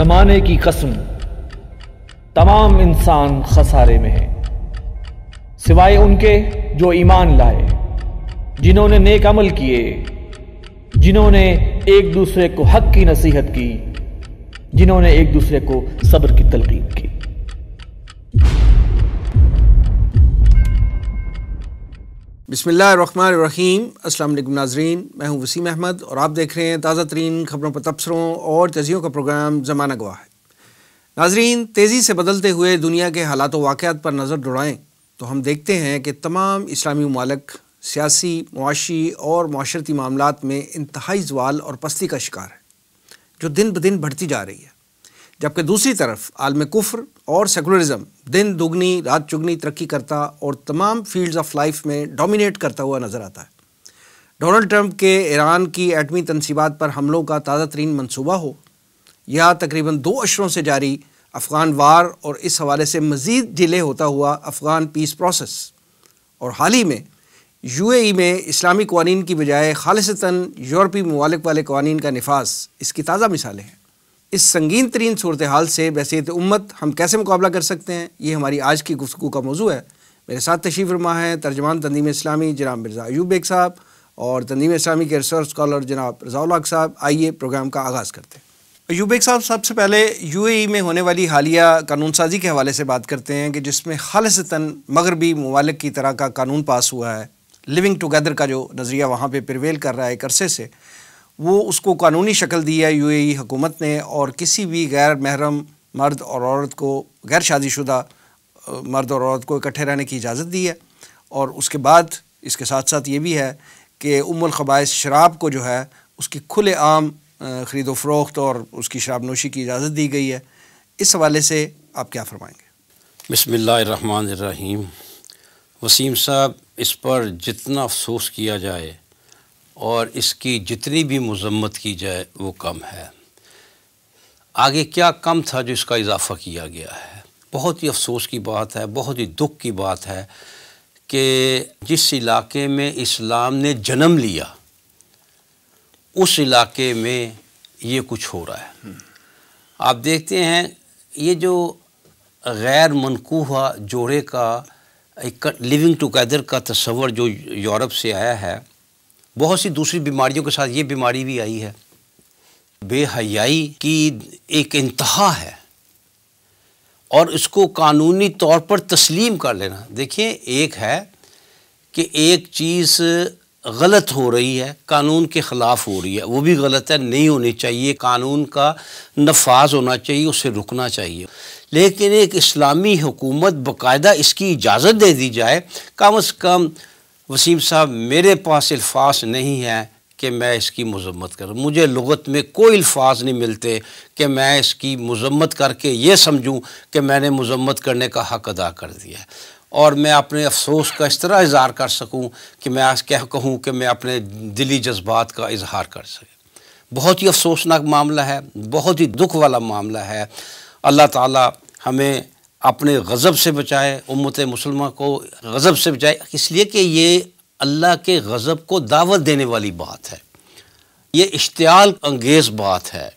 जमाने की कसम तमाम इंसान खसारे में हैं सिवाय उनके जो ईमान लाए जिन्होंने नेक अमल किए जिन्होंने एक दूसरे को हक की नसीहत की जिन्होंने एक दूसरे को सब्र की तलकीन की बसमिल्लाम अल्लाम नाजरीन मैं हूं वसीम अहमद और आप देख रहे हैं ताज़ा तरीन खबरों पर तबसरों और तजियों का प्रोग्राम ज़माना गवाह है नाजरीन तेज़ी से बदलते हुए दुनिया के हालात वाक़ात पर नज़र डुड़ाएँ तो हम देखते हैं कि तमाम इस्लामी ममालक सियासी मुआशी और माशरती मामला में इंतहाई जवाल और पस्ती का शिकार है जो दिन ब दिन बढ़ती जा रही है जबकि दूसरी तरफ आलम कुफ्र और सेकुलरिज्म दिन दुगनी रात चुगनी तरक्की करता और तमाम फील्ड्स ऑफ लाइफ में डोमिनेट करता हुआ नज़र आता है डोनाल्ड ट्रंप के ईरान की एटमी तनसीबात पर हमलों का ताज़ा तरीन मनसूबा हो या तकरीबन दो अशरों से जारी अफ़गान वार और इस हवाले से मज़ीद डिले होता हुआ अफ़गान पीस प्रोसेस और हाल ही में यू ए में इस्लामी कवानीन की बजाय खालसता यूरोपी ममालिक वाले कवानीन का नफाज इसकी ताज़ा मिसालें हैं इस संगीन तरीन सूरत हाल से बैसीत तो उम्मत हम कैसे मुकाबला कर सकते हैं ये हमारी आज की गुफ्तु का मौजू है मेरे साथ तशीफ़ रमा है तर्जमान तंदीम इस्लामी जनाब मिर्ज़ा अयूब बेग साहब और तंदीम इस्लामी के रिसर्च स्कॉलर जनाब रजाउल्लाक साहब आइए प्रोग्राम का आगाज़ करते हैं अयूब बेग साहब सबसे पहले यू ए में होने वाली हालिया कानून साजी के हवाले से बात करते हैं कि जिसमें खालसता मगरबी ममालिक की तरह का कानून पास हुआ है लिविंग टुगेदर का जो नज़रिया वहाँ पर प्रवेल कर रहा है एक अरसे से वो उसको कानूनी शक्ल दी है ए e हुकूमत ने और किसी भी गैर महरम मर्द और औरत को गैर शादीशुदा मर्द और औरत को इकट्ठे रहने की इजाज़त दी है और उसके बाद इसके साथ साथ ये भी है कि उमुल शराब को जो है उसकी खुले आम ख़रीदो फरोख्त और उसकी शराब नोशी की इजाज़त दी गई है इस हवाले से आप क्या फरमाएँगे बसमीम वसीम साहब इस पर जितना अफसोस किया जाए और इसकी जितनी भी मजम्मत की जाए वो कम है आगे क्या कम था जो इसका इजाफा किया गया है बहुत ही अफसोस की बात है बहुत ही दुख की बात है कि जिस इलाके में इस्लाम ने जन्म लिया उस इलाके में ये कुछ हो रहा है हम्म। आप देखते हैं ये जो गैर मनकूहा जोड़े का एक लिविंग टुगेदर का तस्वर जो यूरोप से आया है बहुत सी दूसरी बीमारियों के साथ ये बीमारी भी आई है बेहयाई की एक इंतहा है और इसको कानूनी तौर पर तस्लीम कर लेना देखिए एक है कि एक चीज़ गलत हो रही है कानून के ख़िलाफ़ हो रही है वो भी गलत है नहीं होनी चाहिए कानून का नफाज होना चाहिए उसे रुकना चाहिए लेकिन एक इस्लामी हुकूमत बाकायदा इसकी इजाज़त दे दी जाए कम अज़ कम वसीम साहब मेरे पास अल्फाज नहीं है कि मैं इसकी मजम्मत करूँ मुझे लगत में कोई अल्फाज नहीं मिलते कि मैं इसकी मजम्मत करके ये समझूँ कि मैंने मजम्मत करने का हक अदा कर दिया और मैं अपने अफसोस का इस तरह इजहार कर सकूँ कि मैं आज कह कहूँ कि मैं अपने दिली जज्बात का इजहार कर सकूँ बहुत ही अफसोसनाक मामला है बहुत ही दुख वाला मामला है अल्लाह ताला हमें अपने गज़ब से बचाए उम्मत मुसलम को गज़ब से बचाए इसलिए कि ये अल्लाह के गज़ब को दावत देने वाली बात है ये इश्तियाल अंगेज बात है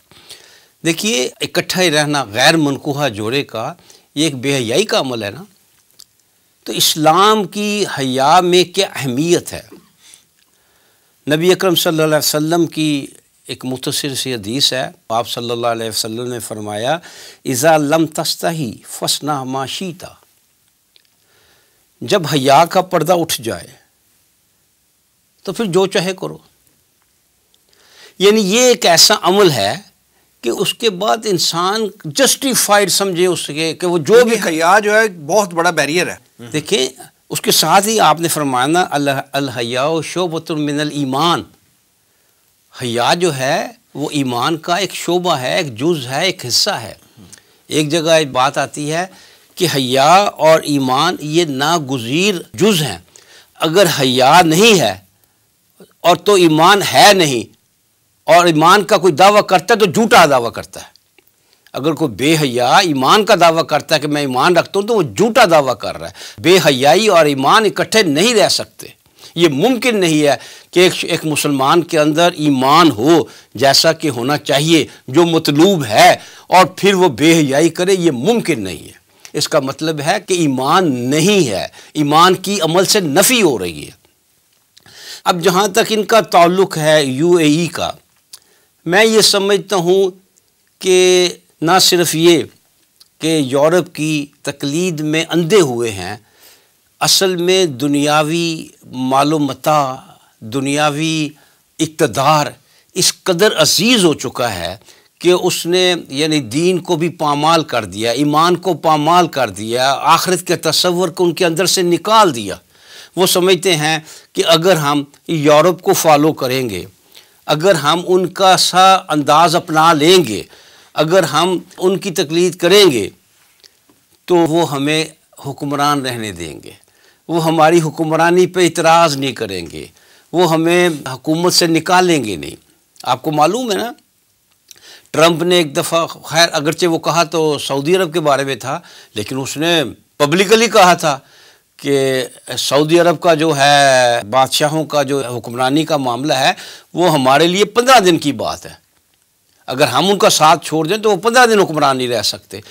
देखिए इकट्ठा ही रहना गैर मनकूहा जोड़े का ये एक बेहयाई का अमल है ना तो इस्लाम की हया में क्या अहमियत है नबी अकरम सल्लल्लाहु अलैहि वसल्लम की एक मुतसर सी हदीस है आप सल्लल्लाहु अलैहि वसल्लम ने फरमाया इज़ा लम तस्तही फसना माशीता जब हया का पर्दा उठ जाए तो फिर जो चाहे करो यानी ये एक ऐसा अमल है कि उसके बाद इंसान जस्टिफाइड समझे उसके कि वो जो भी हया जो है बहुत बड़ा बैरियर है देखिए उसके साथ ही आपने फरमाना अलहया शोबतुल मिनल ईमान हया जो है वो ईमान का एक शोबा है एक जुज़ है एक हिस्सा है एक जगह एक बात आती है कि हया और ईमान ये नागजीर जुज़ हैं अगर हया नहीं है और तो ईमान है नहीं और ईमान का कोई दावा करता है तो झूठा दावा करता है अगर कोई बेहया ईमान का दावा करता है कि मैं ईमान रखता हूँ तो वो झूठा दावा कर रहा है बेहयाई और ईमान इकट्ठे नहीं रह सकते ये मुमकिन नहीं है कि एक, एक मुसलमान के अंदर ईमान हो जैसा कि होना चाहिए जो मतलूब है और फिर वो बेहयाई करे ये मुमकिन नहीं है इसका मतलब है कि ईमान नहीं है ईमान की अमल से नफ़ी हो रही है अब जहाँ तक इनका ताल्लुक़ है यूएई का मैं ये समझता हूँ कि ना सिर्फ ये कि यूरोप की तकलीद में अंधे हुए हैं असल में दुनियावी मालूमता दुनियावी इकतदार इस कदर अजीज़ हो चुका है कि उसने यानी दीन को भी पामाल कर दिया ईमान को पामाल कर दिया आखिरत के तस्वर को उनके अंदर से निकाल दिया वो समझते हैं कि अगर हम यूरोप को फॉलो करेंगे अगर हम उनका सा अंदाज़ अपना लेंगे अगर हम उनकी तकलीद करेंगे तो वो हमें हुक्मरान रहने देंगे वो हमारी हुक्मरानी पे इतराज़ नहीं करेंगे वो हमें हुकूमत से निकालेंगे नहीं आपको मालूम है ना ट्रंप ने एक दफ़ा खैर अगरचे वो कहा तो सऊदी अरब के बारे में था लेकिन उसने पब्लिकली कहा था कि सऊदी अरब का जो है बादशाहों का जो हुक्मरानी का मामला है वो हमारे लिए पंद्रह दिन की बात है अगर हम उनका साथ छोड़ दें तो वो पंद्रह दिन हुक्मरान नहीं रह सकते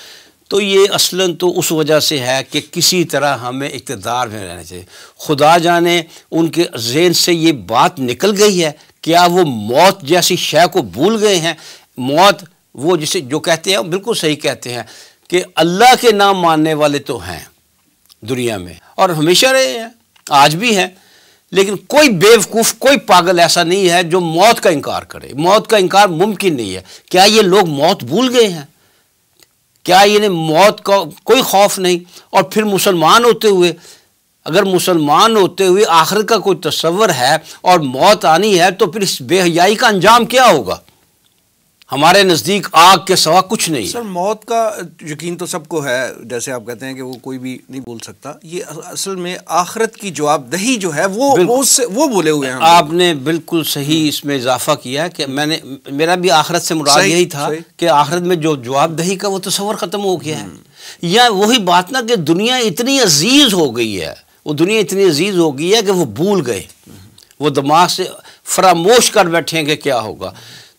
तो ये असला तो उस वजह से है कि किसी तरह हमें इकतदार में रहना चाहिए खुदा जाने उनके जेन से ये बात निकल गई है क्या वो मौत जैसी शय को भूल गए हैं मौत वो जिसे जो कहते हैं बिल्कुल सही कहते हैं कि अल्लाह के नाम मानने वाले तो हैं दुनिया में और हमेशा रहे हैं आज भी हैं लेकिन कोई बेवकूफ़ कोई पागल ऐसा नहीं है जो मौत का इनकार करे मौत का इनकार मुमकिन नहीं है क्या ये लोग मौत भूल गए हैं क्या इन्हें मौत का कोई खौफ नहीं और फिर मुसलमान होते हुए अगर मुसलमान होते हुए आखिर का कोई तस्वर है और मौत आनी है तो फिर इस बेहयाई का अंजाम क्या होगा हमारे नज़दीक आग के सवा कुछ नहीं सर मौत का यकीन तो सबको है जैसे आप कहते हैं कि वो कोई भी नहीं बोल सकता ये असल में आखरत की जवाबदही जो है वो वो, से, वो बोले हुए हैं आपने बिल्कुल सही हम्म। इसमें इजाफा किया कि मैंने मेरा भी आखरत से मुराद यही था कि आखरत में जो जवाबदही का वो तस्वर ख़त्म हो गया है हम्म। या वही बात ना कि दुनिया इतनी अजीज़ हो गई है वो दुनिया इतनी अजीज़ हो गई है कि वो भूल गए हम्म। वो दिमाग से फरामोश कर बैठे कि क्या होगा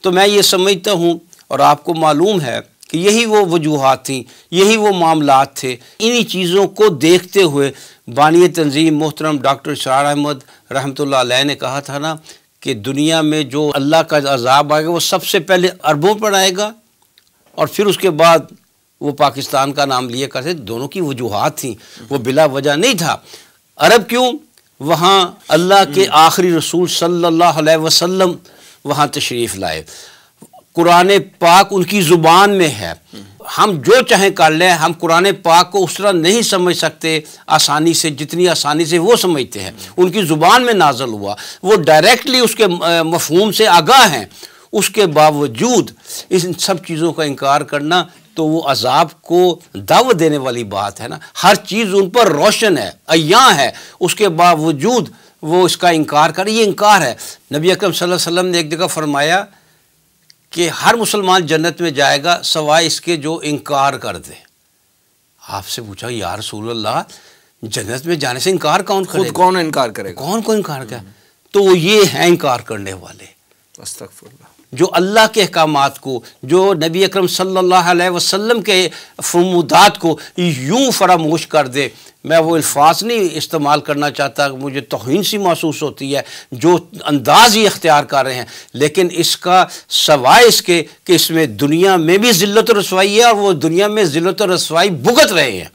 तो मैं ये समझता हूँ और आपको मालूम है कि यही वो वजूहत थी यही वो मामला थे इन्हीं चीज़ों को देखते हुए बानी तंजीम मोहतरम डॉक्टर शार अहमद रहमत ला ने कहा था ना कि दुनिया में जो अल्लाह का अजाब आएगा वो सबसे पहले अरबों पर आएगा और फिर उसके बाद वो पाकिस्तान का नाम लिए करते दोनों की वजूहत थी वो बिला वजह नहीं था अरब क्यों वहाँ अल्लाह के हम्म। आखिरी रसूल सल्ला वसलम वहाँ तशरीफ़ लाए कुरान पाक उनकी ज़ुबान में है हम जो चाहें कर लें हम कुरान पाक को उस तरह नहीं समझ सकते आसानी से जितनी आसानी से वो समझते हैं उनकी ज़ुबान में नाजल हुआ वो डायरेक्टली उसके मफहूम से आगाह हैं उसके बावजूद इन सब चीज़ों का इनकार करना तो वो अजाब को दव देने वाली बात है ना हर चीज़ उन पर रोशन है अयाँ है उसके बावजूद वो इसका इनकार कर ये इनकार है नबी अकरम सल्लल्लाहु अलैहि वसल्लम ने एक जगह फरमाया कि हर मुसलमान जन्नत में जाएगा सवाए इसके जो इनकार कर दे आपसे पूछा यार अल्लाह जन्नत में जाने से इनकार कौन खुद कौन इनकार करेगा कौन को इनकार करेगा तो ये हैं इनकार करने वाले जो अल्लाह के अहकाम को जो नबी अक्रम सल्लल्लाहु के फमूदात को यूँ फरामोश कर दे मैं वो अल्फाज नहीं इस्तेमाल करना चाहता मुझे तोहन सी महसूस होती है जो अंदाज ही अख्तियार कर रहे हैं लेकिन इसका सवाए इसके कि इसमें दुनिया में भी ज़िल्त रसवाई है और वो दुनिया में ज़िलत रसवाई भुगत रहे हैं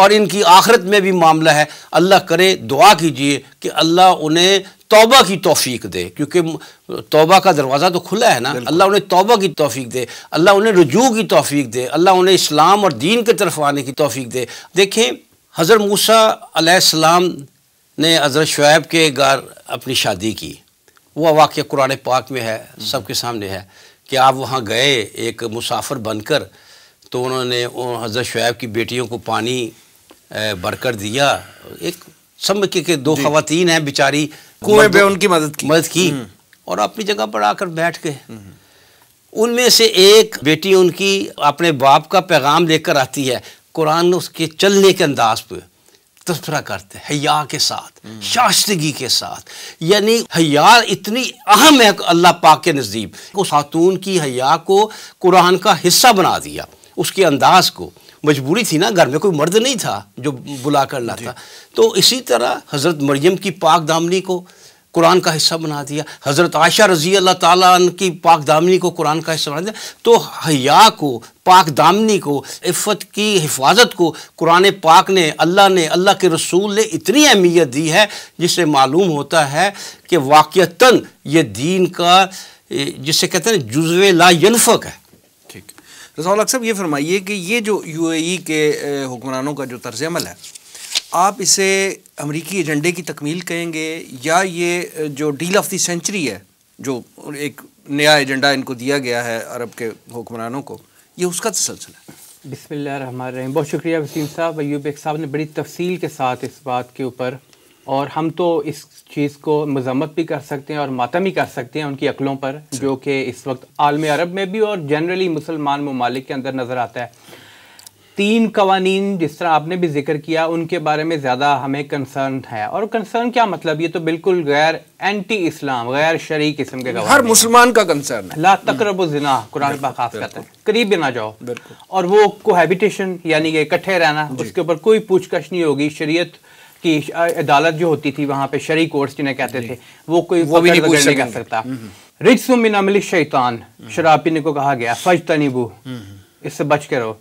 और इनकी आखिरत में भी मामला है अल्लाह करे दुआ कीजिए कि अल्लाह उन्हें तोबा की तोफ़ी दे क्योंकि तोबा का दरवाज़ा तो खुला है ना अल्लाह उन्हें तोबा की तोफ़ी दे अल्लाह उन्हें रजू की तोफ़ी दे अल्लाह उन्हें इस्लाम और दीन की तरफ आने की तोफ़ी दे देखें हज़र मूसा अलैहिस्सलाम ने हज़रत शुएब के घर अपनी शादी की वह वाक्य कुरान पाक में है सबके सामने है कि आप वहाँ गए एक मुसाफिर बनकर तो उन्होंने हज़रत शुएब की बेटियों को पानी बरकर दिया एक सम के, के दो खातन हैं बेचारी कुएं पे उनकी मदद की मदद की हम्म। और अपनी जगह पर आकर बैठ गए हम्म। उनमें से एक बेटी उनकी अपने बाप का पैगाम लेकर आती है कुरान उसके चलने के अंदाज पे तस्फरा करते हैं हया के साथ हम्म। शास्तगी के साथ यानी हया इतनी अहम है अल्लाह पाक के नज़दीक उस खातून की हया को कुरान का हिस्सा बना दिया उसके अंदाज को मजबूरी थी ना घर में कोई मर्द नहीं था जो बुला कर लाता तो इसी तरह हज़रत मरियम की पाक दामनी को कुरान का हिस्सा बना दिया हज़रत आयशा रजी अल्लाह ताला की पाक दामनी को कुरान का हिस्सा बना दिया तो हया को पाक दामनी को इफ़त की हिफाजत को कुरान पाक ने अल्लाह ने अल्लाह के रसूल ने इतनी अहमियत दी है जिससे मालूम होता है कि वाक़ता ये दीन का जिसे कहते हैं जुजवे लाफक है रसौल तो अक्सर ये फरमाइए कि ये जो e ए के हुक्मरानों का जो तर्ज अमल है आप इसे अमरीकी एजेंडे की तकमील कहेंगे या ये जो डील ऑफ दी सेंचुरी है जो एक नया एजेंडा इनको दिया गया है अरब के हुक्मरानों को ये उसका तसलसल है बिसमीम बहुत शुक्रिया वसीम साहब अयूब एक साहब ने बड़ी तफसील के साथ इस बात के ऊपर और हम तो इस चीज़ को मजम्मत भी कर सकते हैं और मातम भी कर सकते हैं उनकी अकलों पर जो कि इस वक्त आलम अरब में भी और जनरली मुसलमान ममालिक के अंदर नज़र आता है तीन कवानी जिस तरह आपने भी जिक्र किया उनके बारे में ज़्यादा हमें कंसर्न है और कंसर्न क्या मतलब ये तो बिल्कुल गैर एंटी इस्लाम गैर शरी किस्म के हर मुसलमान का कंसर्न ला तकरब कुरान पाक खास कहता करीब भी ना जाओ और वो कोहैबिटेशन यानी कि इकट्ठे रहना उसके ऊपर कोई पूछकश नहीं होगी शरीय कि अदालत जो होती थी वहां पे शरी कोर्ट जिन्हें कहते थे वो कोई वो भी नहीं कह कर सकता हम्म, हम्म। रिज सुमिन अमली शैतान हम्म। शराब पीने को कहा गया फजतनीबू इससे बच के रहो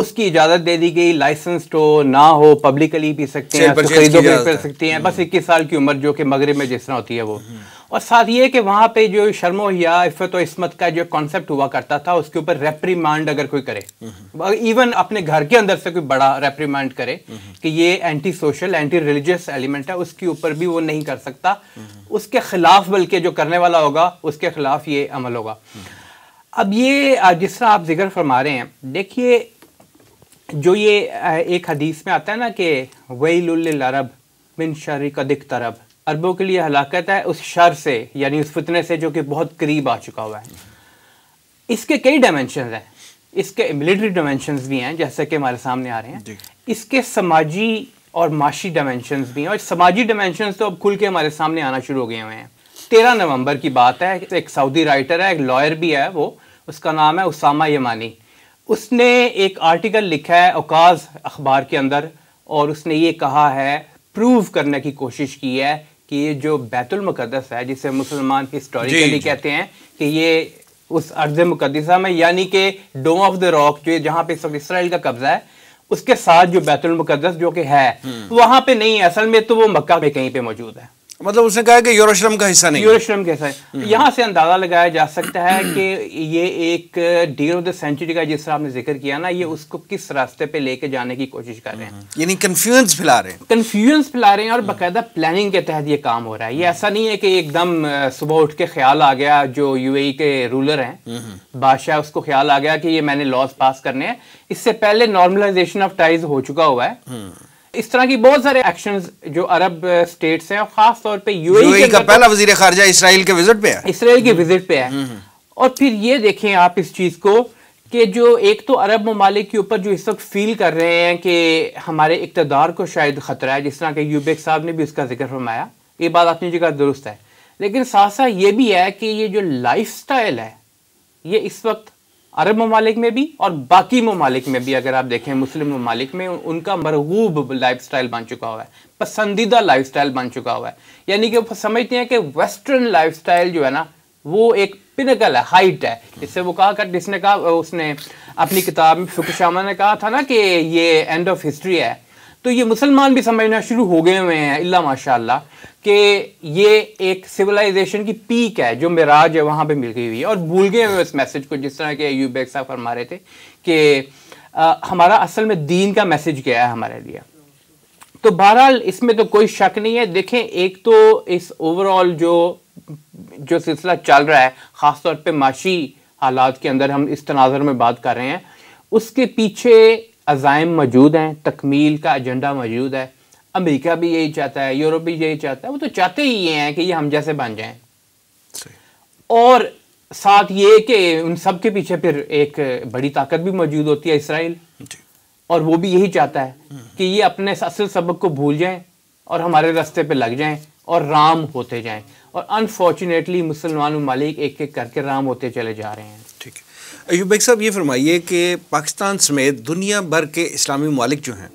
उसकी इजाजत दे दी गई लाइसेंस तो ना हो पब्लिकली पी सकते हैं खरीदो पी सकते हैं हम्म। बस इक्कीस साल की उम्र जो कि मगरब में जिस तरह होती है वो हम्म। और साथ ये कि वहाँ पे जो शर्मो या इफ़त इसमत का जो कॉन्सेप्ट हुआ करता था उसके ऊपर रेप्रीमांड अगर कोई करे इवन हम्म। अपने घर के अंदर से कोई बड़ा रेप्रीमांड करे कि ये anti social anti religious element है उसके ऊपर भी वो नहीं कर सकता उसके खिलाफ बल्कि जो करने वाला होगा उसके खिलाफ ये अमल होगा अब ये जिस तरह आप जिक्र फरमा रहे हैं देखिए जो ये एक हदीस में आता है ना कि वही लुल्लरब बिन शरिक कदिक तरब अरबों के लिए हलाकत है उस शर से यानी उस फितने से जो कि बहुत करीब आ चुका हुआ है इसके कई डायमेंशन हैं इसके मिलिट्री डायमेंशन भी हैं जैसे कि हमारे सामने आ रहे हैं इसके समाजी और माशी डायमेंशन भी हैं और समाजी डायमेंशन तो अब खुल के हमारे सामने आना शुरू हो गए हुए हैं तेरह नवंबर की बात है एक सऊदी राइटर है एक लॉयर भी है वो उसका नाम है उसामा यमानी उसने एक आर्टिकल लिखा है अकाज अखबार के अंदर और उसने ये कहा है प्रूव करने की कोशिश की है कि ये जो बैतुल मुकदस है जिसे मुसलमान हिस्टोरिकली कहते हैं कि ये उस अर्ज मुकदसा में यानी कि डोम ऑफ द रॉक जो जहाँ पे सब इसराइल का कब्जा है उसके साथ जो बैतुल मुकदस जो कि है हम्म। वहाँ पे नहीं है असल में तो वो मक्का में कहीं पे मौजूद है मतलब उसने कहा कि यूरोश्रम का हिस्सा नहीं यूरोश्रम का हिस्सा है यहाँ से अंदाजा लगाया जा सकता है कि ये एक डील ऑफ द सेंचुरी का जिस तरह आपने जिक्र किया ना ये उसको किस रास्ते पे लेके जाने की कोशिश कर रहे हैं हम्म। यानी फैला रहे हैं कन्फ्यूजन फैला रहे हैं और बाकायदा प्लानिंग के तहत ये काम हो रहा है ये ऐसा नहीं है कि एकदम सुबह उठ के ख्याल आ गया जो यू e के रूलर हैं हम्म, हम्म। बादशाह उसको ख्याल आ गया कि ये मैंने लॉज पास करने हैं इससे पहले नॉर्मलाइजेशन ऑफ टाइज हो चुका हुआ है इस तरह की बहुत सारे एक्शन जो अरब स्टेट्स हैं और खास तौर पे यूएई e e का तो पहला वजीर खारजा इसराइल के विजिट पे है इसराइल के विजिट पे है हम्म, हम्म। और फिर ये देखें आप इस चीज को कि जो एक तो अरब ममालिक के ऊपर जो इस वक्त फील कर रहे हैं कि हमारे इकतदार को शायद खतरा है जिस तरह के यूबेक e साहब ने भी उसका जिक्र फरमाया ये बात अपनी जगह दुरुस्त है लेकिन साथ साथ ये भी है कि ये जो लाइफ है ये इस वक्त अरब ममालिक में भी और बाकी ममालिक में भी अगर आप देखें मुस्लिम ममालिक में उनका लाइफ लाइफस्टाइल बन चुका हुआ है पसंदीदा लाइफस्टाइल बन चुका हुआ है यानी कि वो समझते हैं कि वेस्टर्न लाइफस्टाइल जो है ना वो एक पिनकल है हाइट है इससे वो कहा कर जिसने कहा उसने अपनी किताब में शामा ने कहा था ना कि ये एंड ऑफ हिस्ट्री है तो ये मुसलमान भी समझना शुरू हो गए हुए हैं अल्लाह माशाल्लाह कि ये एक सिविलाइजेशन की पीक है जो मिराज है वहाँ पे मिल गई हुई है और भूल गए हुए इस मैसेज को जिस तरह के यूबेक साहब फरमा रहे थे कि हमारा असल में दीन का मैसेज क्या है हमारे लिए तो बहरहाल इसमें तो कोई शक नहीं है देखें एक तो इस ओवरऑल जो जो सिलसिला चल रहा है ख़ासतौर पर माशी हालात के अंदर हम इस तनाजर में बात कर रहे हैं उसके पीछे अजायम मौजूद हैं तकमील का एजेंडा मौजूद है अमेरिका भी यही चाहता है यूरोप भी यही चाहता है वो तो चाहते ही ये हैं कि ये हम जैसे बन जाएं और साथ ये कि उन सब के पीछे फिर एक बड़ी ताकत भी मौजूद होती है इसराइल और वो भी यही चाहता है हम्म। कि ये अपने असल सबक को भूल जाएं और हमारे रास्ते पे लग जाएं और राम होते जाएं और अनफॉर्चुनेटली मुसलमान ममालिक एक एक करके राम होते चले जा रहे हैं अयूब साहब ये फरमाइए कि पाकिस्तान समेत दुनिया भर के इस्लामी ममालिक जो हैं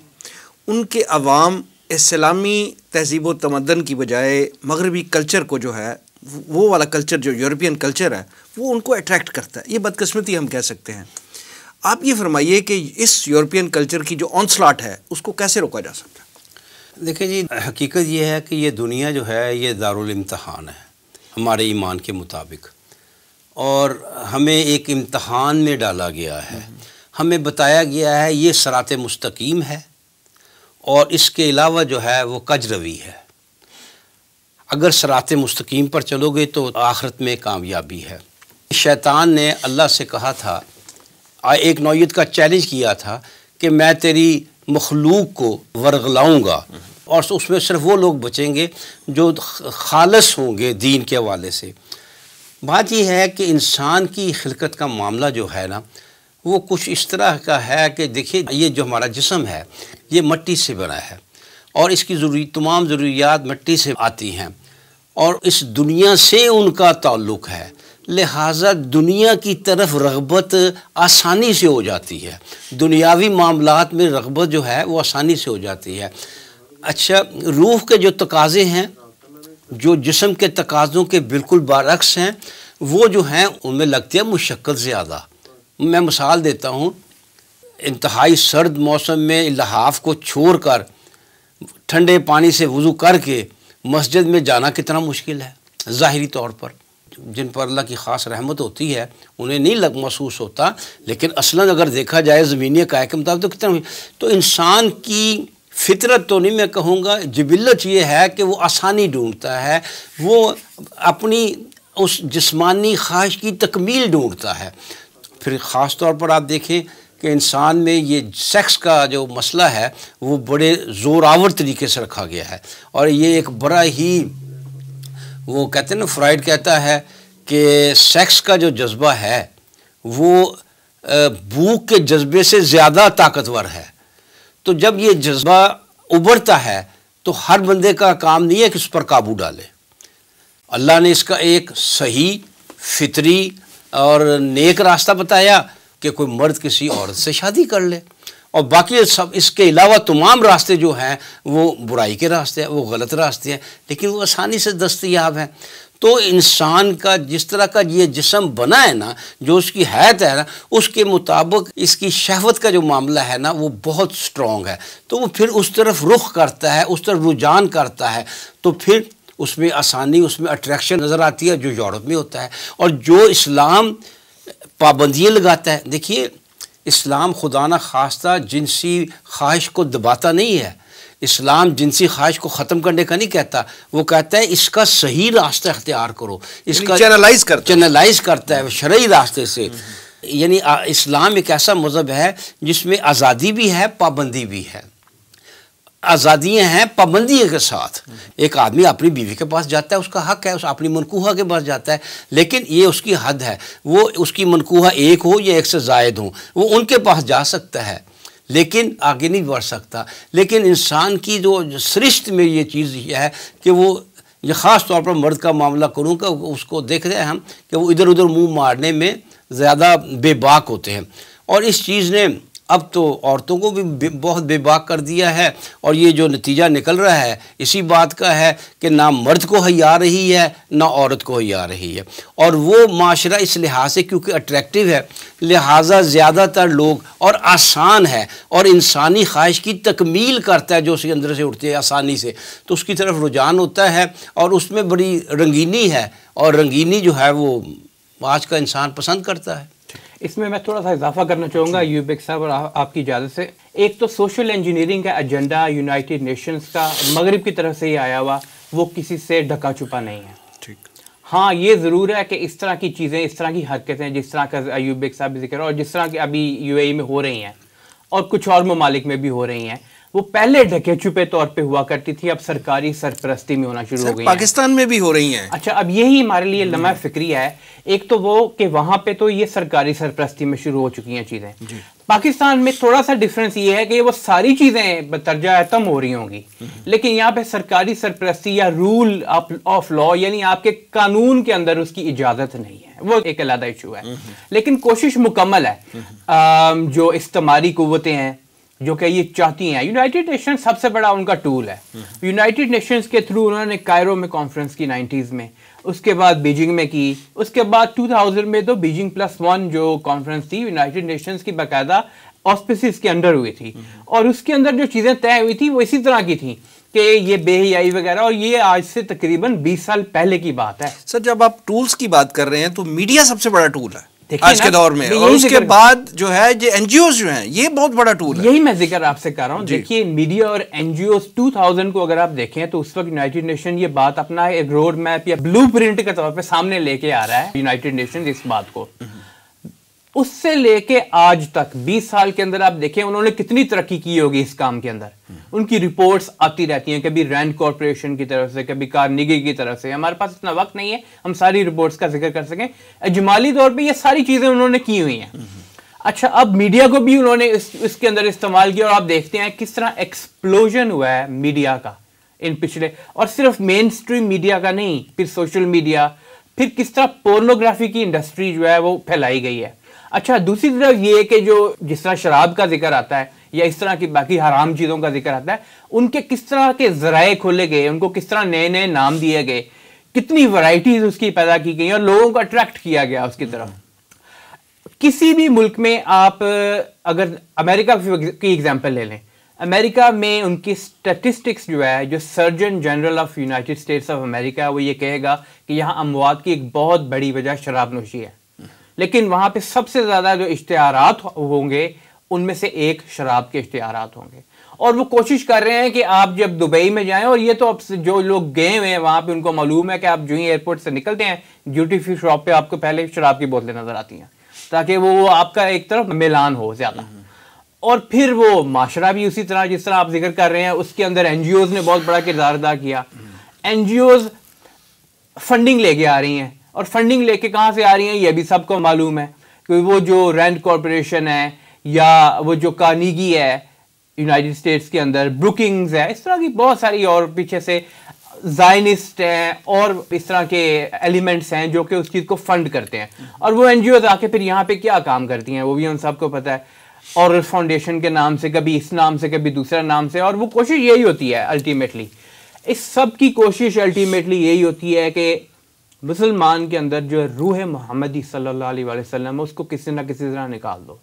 उनके अवाम इस्लामी तहजीब व तमदन की बजाय मगरबी कल्चर को जो है वो वाला कल्चर जो यूरोपियन कल्चर है वो उनको अट्रैक्ट करता है ये बदकस्मती हम कह सकते हैं आप ये फरमाइए कि इस यूरोपियन कल्चर की जो ऑनस्लाट है उसको कैसे रोका जा सकता है देखिए जी हकीकत यह है कि ये दुनिया जो है ये दारुलमतहान है हमारे ईमान के मुताबिक और हमें एक इम्तहान में डाला गया है हमें बताया गया है ये सरात मुस्तकीम है और इसके अलावा जो है वो कजरवी है अगर सरात मुस्तकीम पर चलोगे तो आखरत में कामयाबी है शैतान ने अल्लाह से कहा था एक नौत का चैलेंज किया था कि मैं तेरी मखलूक को वर्गलाऊँगा और उसमें सिर्फ वो लोग बचेंगे जो खालस होंगे दीन के हवाले से बात यह है कि इंसान की खिलकत का मामला जो है ना वो कुछ इस तरह का है कि देखिए ये जो हमारा जिसम है ये मट्टी से बना है और इसकी ज़रूरी तमाम ज़रूरियात मट्टी से आती हैं और इस दुनिया से उनका ताल्लुक़ है लिहाजा दुनिया की तरफ रगबत आसानी से हो जाती है दुनियावी मामला में रगबत जो है वो आसानी से हो जाती है अच्छा रूह के जो तकाजे हैं जो जिसम के तकाजों के बिल्कुल बारक्स हैं वो जो हैं उनमें लगती है मुशक्क़त ज़्यादा मैं मिसाल देता हूँ इंतहाई सर्द मौसम में लहाफ को छोड़ कर ठंडे पानी से वज़ू करके मस्जिद में जाना कितना मुश्किल है ज़ाहरी तौर पर जिन पर अल्लाह की ख़ास रहमत होती है उन्हें नहीं लग महसूस होता लेकिन असला अगर देखा जाए ज़मीनी काय के मुताबिक तो कितना तो इंसान की फितरत तो नहीं मैं कहूँगा जबिलत ये है कि वो आसानी ढूंढता है वो अपनी उस जिस्मानी ख्वाहिश की तकमील ढूंढता है फिर ख़ास तौर पर आप देखें कि इंसान में ये सेक्स का जो मसला है वो बड़े ज़ोरावर तरीके से रखा गया है और ये एक बड़ा ही वो कहते हैं ना फ्राइड कहता है कि सेक्स का जो जज्बा है वो भूख के जज्बे से ज़्यादा ताकतवर है तो जब ये जज्बा उभरता है तो हर बंदे का काम नहीं है कि उस पर काबू डाले अल्लाह ने इसका एक सही फितरी और नेक रास्ता बताया कि कोई मर्द किसी औरत से शादी कर ले और बाकी सब इसके अलावा तमाम रास्ते जो हैं वो बुराई के रास्ते हैं वो गलत रास्ते हैं लेकिन वो आसानी से दस्तियाब हैं तो इंसान का जिस तरह का ये जिसम बना है ना जो उसकी हैत है ना उसके मुताबिक इसकी शहवत का जो मामला है ना वो बहुत स्ट्रॉन्ग है तो वो फिर उस तरफ रुख करता है उस तरफ रुझान करता है तो फिर उसमें आसानी उसमें अट्रैक्शन नज़र आती है जो यूरोप में होता है और जो इस्लाम पाबंदियाँ लगाता है देखिए इस्लाम खुदा न खास्ता जिनसी ख्वाहिश को दबाता नहीं है इस्लाम जिनसी ख्वाहिश को ख़त्म करने का नहीं कहता वो कहता है इसका सही रास्ता अख्तियार करो इसका चैनलाइज कर चैनलाइज करता है शरय रास्ते से यानी इस्लाम एक ऐसा मज़हब है जिसमें आज़ादी भी है पाबंदी भी है आज़ादियाँ हैं पाबंदियों के साथ एक आदमी अपनी बीवी के पास जाता है उसका हक है उस अपनी मनकूहा के पास जाता है लेकिन ये उसकी हद है वो उसकी मनकूहा एक हो या एक से जायद हो वो उनके पास जा सकता है लेकिन आगे नहीं बढ़ सकता लेकिन इंसान की जो सृष्टि में ये चीज़ यह है कि वो ये ख़ास तौर पर मर्द का मामला करूँ का उसको देख रहे हैं हम कि वो इधर उधर मुंह मारने में ज़्यादा बेबाक होते हैं और इस चीज़ ने अब तो औरतों को भी बहुत बेबाक कर दिया है और ये जो नतीजा निकल रहा है इसी बात का है कि ना मर्द को हई आ रही है ना औरत को हई आ रही है और वो माशरा इस लिहाज से क्योंकि अट्रैक्टिव है लिहाजा ज़्यादातर लोग और आसान है और इंसानी ख्वाहिश की तकमील करता है जो उसके अंदर से उठती है आसानी से तो उसकी तरफ रुझान होता है और उसमें बड़ी रंगीनी है और रंगीनी जो है वो आज का इंसान पसंद करता है इसमें मैं थोड़ा सा इजाफा करना चाहूँगा यूबिक साहब और आ, आपकी इजाज़त से एक तो सोशल इंजीनियरिंग का एजेंडा यूनाइटेड नेशंस का मगरब की तरफ से ही आया हुआ वो किसी से ढका छुपा नहीं है ठीक हाँ ये ज़रूर है कि इस तरह की चीज़ें इस तरह की हरकतें जिस तरह का यूबिक साहब जिक्र और जिस तरह की अभी यूएई e में हो रही हैं और कुछ और ममालिक में भी हो रही हैं वो पहले छुपे तौर पे हुआ करती थी अब सरकारी सरपरस्ती में होना शुरू हो गई पाकिस्तान में भी हो रही हैं अच्छा अब यही हमारे लिए लम्हा फिक्री है एक तो वो कि वहां पे तो ये सरकारी सरपरस्ती में शुरू हो चुकी हैं चीजें पाकिस्तान में थोड़ा सा डिफरेंस ये है कि वो सारी चीजें बतरजा एतम हो रही होंगी हम्म। लेकिन यहाँ पे सरकारी सरपरस्ती या रूल ऑफ लॉ यानी आपके कानून के अंदर उसकी इजाजत नहीं है वो एक अलहदा इशू है हम्म। लेकिन कोशिश मुकम्मल है हम्म। जो इस्तेमारी कुतें हैं जो कि ये चाहती हैं यूनाइटेड नेशन सबसे बड़ा उनका टूल है यूनाइटेड नेशंस के थ्रू उन्होंने कायरो में कॉन्फ्रेंस की नाइनटीज में उसके बाद बीजिंग में की उसके बाद 2000 में तो बीजिंग प्लस वन जो कॉन्फ्रेंस थी यूनाइटेड नेशंस की बाकायदा ऑस्पिस के अंडर हुई थी और उसके अंदर जो चीज़ें तय हुई थी वो इसी तरह की थी कि ये बेहियाई वगैरह और ये आज से तकरीबन 20 साल पहले की बात है सर जब आप टूल्स की बात कर रहे हैं तो मीडिया सबसे बड़ा टूल है आज के दौर में और उसके बाद जो है ये एनजीओ जो हैं ये बहुत बड़ा टूल है यही मैं जिक्र आपसे कर रहा हूँ देखिए मीडिया और एनजीओ 2000 को अगर आप देखें तो उस वक्त यूनाइटेड नेशन ये बात अपना एक रोड मैप या ब्लू प्रिंट के तौर पर सामने लेके आ रहा है यूनाइटेड नेशन इस बात को हम्म। उससे लेके आज तक 20 साल के अंदर आप देखें उन्होंने कितनी तरक्की की होगी इस काम के अंदर उनकी रिपोर्ट्स आती रहती हैं कभी रैंड कॉरपोरेशन की तरफ से कभी निगी की तरफ से हमारे पास इतना वक्त नहीं है हम सारी रिपोर्ट्स का जिक्र कर सकें अजमाली तौर पर ये सारी चीज़ें उन्होंने की हुई हैं अच्छा अब मीडिया को भी उन्होंने इस, इसके अंदर इस्तेमाल किया और आप देखते हैं किस तरह एक्सप्लोजन हुआ है मीडिया का इन पिछले और सिर्फ मेन स्ट्रीम मीडिया का नहीं फिर सोशल मीडिया फिर किस तरह पोर्नोग्राफी की इंडस्ट्री जो है वो फैलाई गई है अच्छा दूसरी तरफ ये कि जो जिस तरह शराब का जिक्र आता है या इस तरह की बाकी हराम चीज़ों का जिक्र आता है उनके किस तरह के जराए खोले गए उनको किस तरह नए नए नाम दिए गए कितनी वराइटीज उसकी पैदा की गई और लोगों को अट्रैक्ट किया गया उसकी हम्म। तरफ किसी भी मुल्क में आप अगर अमेरिका की एग्जाम्पल ले लें अमेरिका में उनकी स्टैटिस्टिक्स जो है जो surgeon general of United States of America है वो ये कहेगा कि यहाँ अमवाद की एक बहुत बड़ी वजह शराब नोशी है लेकिन वहां पे सबसे ज़्यादा जो इश्तहार होंगे उनमें से एक शराब के इश्तहार होंगे और वो कोशिश कर रहे हैं कि आप जब दुबई में जाएं और ये तो अब जो लोग गए हुए हैं वहां पे उनको मालूम है कि आप जो ही एयरपोर्ट से निकलते हैं ड्यूटी फ्री शॉप पे आपको पहले शराब की बोतलें नज़र आती हैं ताकि वो, वो आपका एक तरफ मिलान हो ज़्यादा और फिर वो माशरा भी उसी तरह जिस तरह आप जिक्र कर रहे हैं उसके अंदर एन ने बहुत बड़ा किरदार अदा किया एन फंडिंग लेके आ रही हैं और फंडिंग लेके कहाँ से आ रही है ये भी सबको मालूम है कि वो जो रेंट कॉरपोरेशन है या वो जो कानीगी है यूनाइटेड स्टेट्स के अंदर ब्रुकिंग्स है इस तरह की बहुत सारी और पीछे से जाइनिस्ट हैं और इस तरह के एलिमेंट्स हैं जो कि उस चीज़ को फंड करते हैं और वो एन आके फिर यहाँ पे क्या काम करती हैं वो भी उन सबको पता है और फाउंडेशन के नाम से कभी इस नाम से कभी दूसरा नाम से और वो कोशिश यही होती है अल्टीमेटली इस सब की कोशिश अल्टीमेटली यही होती है कि मुसलमान के अंदर जो है रूह मोहम्मदी सल्लल्लाहु अलैहि वसल्लम उसको किसी ना किसी तरह निकाल दो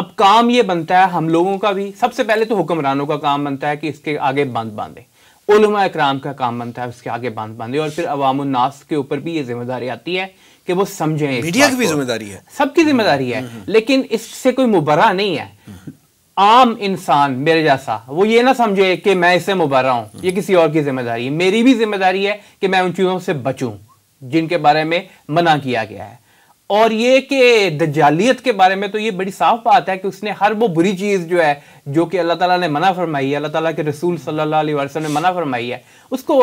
अब काम ये बनता है हम लोगों का भी सबसे पहले तो हुक्मरानों का काम बनता है कि इसके आगे बंद बांधे उलमा इक्राम का काम बनता है उसके आगे बांध बांधे और फिर अवामनास के ऊपर भी ये जिम्मेदारी आती है कि वो समझें मीडिया की भी जिम्मेदारी है सबकी जिम्मेदारी है हम्म, हम्म। लेकिन इससे कोई मुबरा नहीं है आम इंसान मेरे जैसा वो ये ना समझे कि मैं इससे मुबरा हूं ये किसी और की जिम्मेदारी है मेरी भी जिम्मेदारी है कि मैं उन चीज़ों से बचूं जिनके बारे में मना किया गया है और ये कि दजालियत के बारे में तो ये बड़ी साफ बात है कि उसने हर वो बुरी चीज़ जो है जो कि अल्लाह ताला ने मना फरमाई है अल्लाह ताला के रसूल सल्लल्लाहु अलैहि वसल्लम ने मना फरमाई है उसको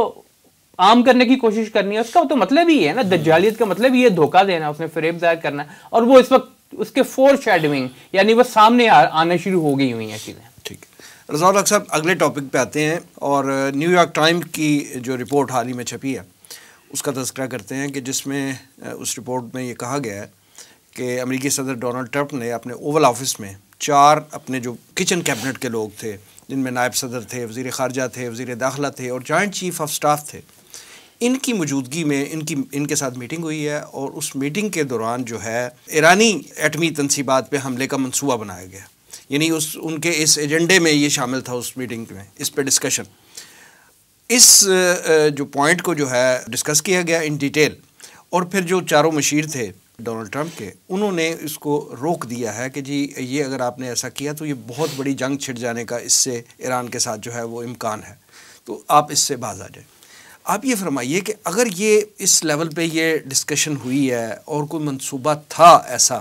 आम करने की कोशिश करनी है उसका तो मतलब ही है ना दजालियत का मतलब ये धोखा देना उसने फरेब जाहिर करना और वो इस वक्त उसके फोर शेडविंग यानी वो सामने आ, आना शुरू हो गई हुई हैं चीज़ें ठीक रजाउल साहब अगले टॉपिक पे आते हैं और न्यूयॉर्क टाइम की जो रिपोर्ट हाल ही में छपी है उसका तस्करा करते हैं कि जिसमें उस रिपोर्ट में ये कहा गया है कि अमेरिकी सदर डोनाल्ड ट्रंप ने अपने ओवल ऑफिस में चार अपने जो किचन कैबिनेट के लोग थे जिनमें नायब सदर थे वज़ी ख़ारजा थे वज़ी दाखिला थे और जॉइंट चीफ ऑफ स्टाफ थे इनकी मौजूदगी में इनकी इनके साथ मीटिंग हुई है और उस मीटिंग के दौरान जो है ईरानी एटमी तनसीबात पर हमले का मनसूबा बनाया गया यानी उस उनके इस एजेंडे में ये शामिल था उस मीटिंग में इस पर डिस्कशन इस जो पॉइंट को जो है डिस्कस किया गया इन डिटेल और फिर जो चारों मशीर थे डोनाल्ड ट्रंप के उन्होंने इसको रोक दिया है कि जी ये अगर आपने ऐसा किया तो ये बहुत बड़ी जंग छिड़ जाने का इससे ईरान के साथ जो है वो इम्कान है तो आप इससे बाज आ जाए आप ये फरमाइए कि अगर ये इस लेवल पे ये डिस्कशन हुई है और कोई मंसूबा था ऐसा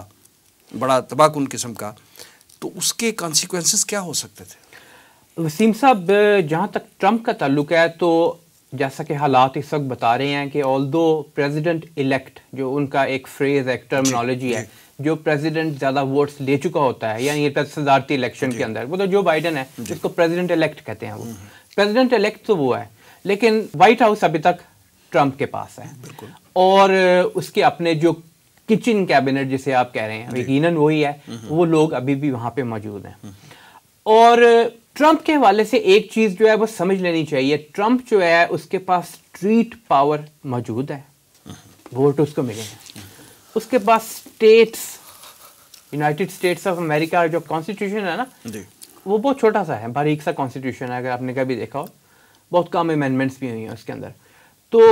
बड़ा तबाहकुन किस्म का तो उसके कॉन्सिक्वेंसेस क्या हो सकते थे वसीम साहब जहाँ तक ट्रंप का ताल्लुक है तो जैसा कि हालात इस वक्त बता रहे हैं कि ऑल दो प्रेजिडेंट इलेक्ट जो उनका एक फ्रेज एक टर्मिनोलॉजी है जो प्रेसिडेंट ज़्यादा वोट्स ले चुका होता है यानी सदारती इलेक्शन के अंदर वो तो जो बाइडन है जिसको प्रेसिडेंट इलेक्ट कहते हैं वो प्रेसिडेंट हम्म। इलेक्ट तो वो है लेकिन व्हाइट हाउस अभी तक ट्रंप के पास है और उसके अपने जो किचन कैबिनेट जिसे आप कह रहे हैं यकीन वही है वो लोग अभी भी वहां पे मौजूद हैं और ट्रंप के हवाले से एक चीज़ जो है वो समझ लेनी चाहिए ट्रंप जो है उसके पास स्ट्रीट पावर मौजूद है वोट उसको मिले हैं उसके पास states United States of America जो कॉन्स्टिट्यूशन है ना वो बहुत छोटा सा है बारीक सा कॉन्स्टिट्यूशन है अगर आपने कभी देखा हो बहुत कम अमेंडमेंट्स भी हुई हैं उसके अंदर तो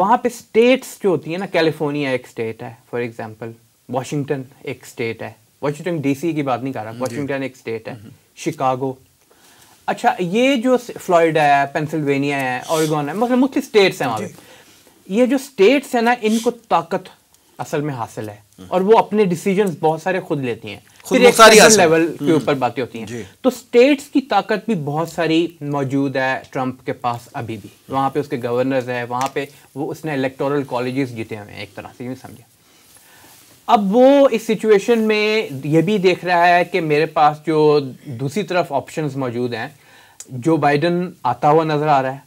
वहाँ पे स्टेट्स जो होती हैं ना कैलिफोर्निया एक स्टेट है फॉर एग्जांपल वाशिंगटन एक स्टेट है वाशिंगटन डीसी की बात नहीं कर रहा वाशिंगटन एक स्टेट है शिकागो हम्म। अच्छा ये जो फ्लोरिडा है पेंसिल्वेनिया है ऑरिगोन है मतलब मुख्य स्टेट्स हैं वहाँ पे ये जो स्टेट्स हैं ना इनको ताकत असल में हासिल है हम्म। और वो अपने डिसीजन बहुत सारे खुद लेती हैं फिर लेवल के हम्म। ऊपर बातें होती हैं तो स्टेट्स की ताकत भी बहुत सारी मौजूद है ट्रंप के पास अभी भी वहाँ पे उसके गवर्नर्स हैं वहाँ पे वो उसने इलेक्टोरल कॉलेजेस जीते हुए हैं एक तरह से यूँ समझे अब वो इस सिचुएशन में ये भी देख रहा है कि मेरे पास जो दूसरी तरफ ऑप्शंस मौजूद हैं जो बाइडन आता हुआ नज़र आ रहा है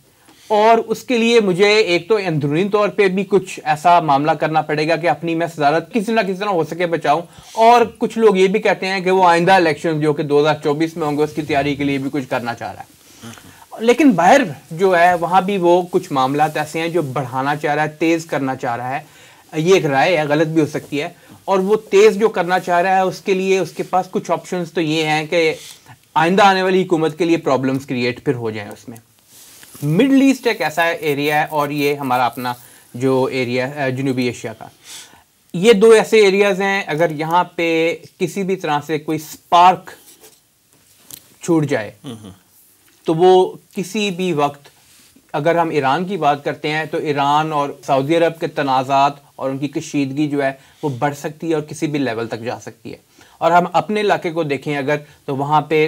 और उसके लिए मुझे एक तो अंदरूनी तौर पे भी कुछ ऐसा मामला करना पड़ेगा कि अपनी मैं सदारत किसी ना किसी तरह हो सके बचाऊं और कुछ लोग ये भी कहते हैं कि वो आइंदा इलेक्शन जो कि 2024 में होंगे उसकी तैयारी के लिए भी कुछ करना चाह रहा है लेकिन बाहर जो है वहाँ भी वो कुछ मामला ऐसे हैं जो बढ़ाना चाह रहा है तेज़ करना चाह रहा है ये एक राय है गलत भी हो सकती है और वो तेज़ जो करना चाह रहा है उसके लिए उसके पास कुछ ऑप्शन तो ये हैं कि आइंदा आने वाली हुकूमत के लिए प्रॉब्लम्स क्रिएट फिर हो जाए उसमें मिडल ईस्ट एक ऐसा एरिया है और ये हमारा अपना जो एरिया है जनूबी एशिया का ये दो ऐसे एरियाज़ हैं अगर यहाँ पे किसी भी तरह से कोई स्पार्क छूट जाए तो वो किसी भी वक्त अगर हम ईरान की बात करते हैं तो ईरान और सऊदी अरब के तनाज़ात और उनकी कशीदगी जो है वो बढ़ सकती है और किसी भी लेवल तक जा सकती है और हम अपने इलाके को देखें अगर तो वहाँ पे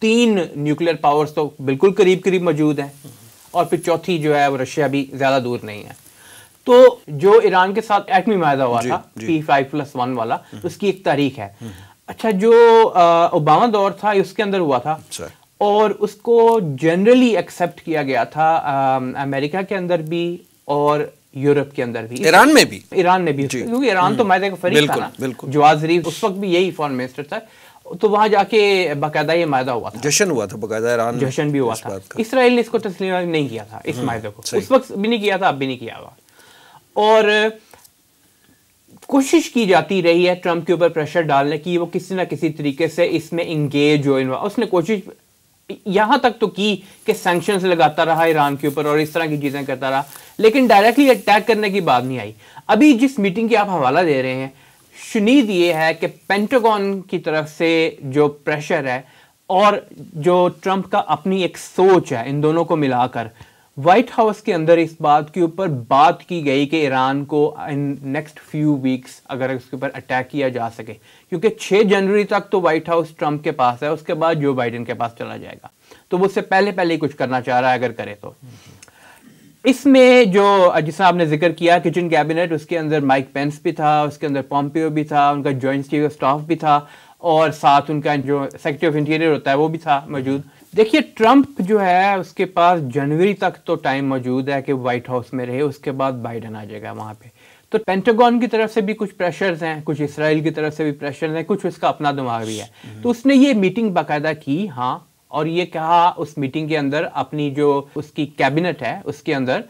तीन न्यूक्लियर पावर्स तो बिल्कुल करीब करीब मौजूद हैं और फिर चौथी जो है वो रशिया भी ज़्यादा दूर नहीं है तो जो ईरान के साथ एटमी मायदा हुआ था पी फाइव प्लस वन वाला हम्म। तो उसकी एक तारीख है हम्म। अच्छा जो ओबामा दौर था उसके अंदर हुआ था अच्छा। और उसको जनरली एक्सेप्ट किया गया था आ, अमेरिका के अंदर भी और यूरोप के अंदर भी ईरान में भी ईरान में भी क्योंकि ईरान तो हम्म। मायदे का फरीक था ना जवाज शरीफ उस वक्त भी यही फॉरन मिनिस्टर था तो वहां जाके बाकायदा ये माहा हुआ था जश्न हुआ था बाकायदा ईरान जश्न भी हुआ था इसराइल ने इसको तस्लीम नहीं किया था इस हम्म, माहे को उस वक्त भी नहीं किया था अब भी नहीं किया हुआ और कोशिश की जाती रही है ट्रंप के ऊपर प्रेशर डालने की वो किसी ना किसी तरीके से इसमें इंगेज हो इन उसने कोशिश यहां तक तो की कि सेंक्शन लगाता रहा ईरान के ऊपर और इस तरह की चीज़ें करता रहा लेकिन डायरेक्टली अटैक करने की बात नहीं आई अभी जिस मीटिंग की आप हवाला दे रहे हैं शनीद ये है कि पेंटागॉन की तरफ से जो प्रेशर है और जो ट्रंप का अपनी एक सोच है इन दोनों को मिलाकर व्हाइट हाउस के अंदर इस बात के ऊपर बात की गई कि ईरान को इन नेक्स्ट फ्यू वीक्स अगर उसके ऊपर अटैक किया जा सके क्योंकि 6 जनवरी तक तो व्हाइट हाउस ट्रंप के पास है उसके बाद जो बाइडेन के पास चला जाएगा तो वो उससे पहले पहले ही कुछ करना चाह रहा है अगर करे तो इसमें जो जिस आपने जिक्र किया किचन कैबिनेट उसके अंदर माइक पेंस भी था उसके अंदर पॉम्पियो भी था उनका जॉइंट चीफ ऑफ स्टाफ भी था और साथ उनका जो सेक्रेटरी ऑफ इंटीरियर होता है वो भी था मौजूद देखिए ट्रंप जो है उसके पास जनवरी तक तो टाइम मौजूद है कि व्हाइट हाउस में रहे उसके बाद बाइडन आ जाएगा वहाँ पे तो पेंटागॉन की तरफ से भी कुछ प्रेशर्स हैं कुछ इसराइल की तरफ से भी प्रेशर्स हैं कुछ उसका अपना दिमाग भी है हम्म। तो उसने ये मीटिंग बाकायदा की हाँ और ये कहा उस मीटिंग के अंदर अपनी जो उसकी कैबिनेट है उसके अंदर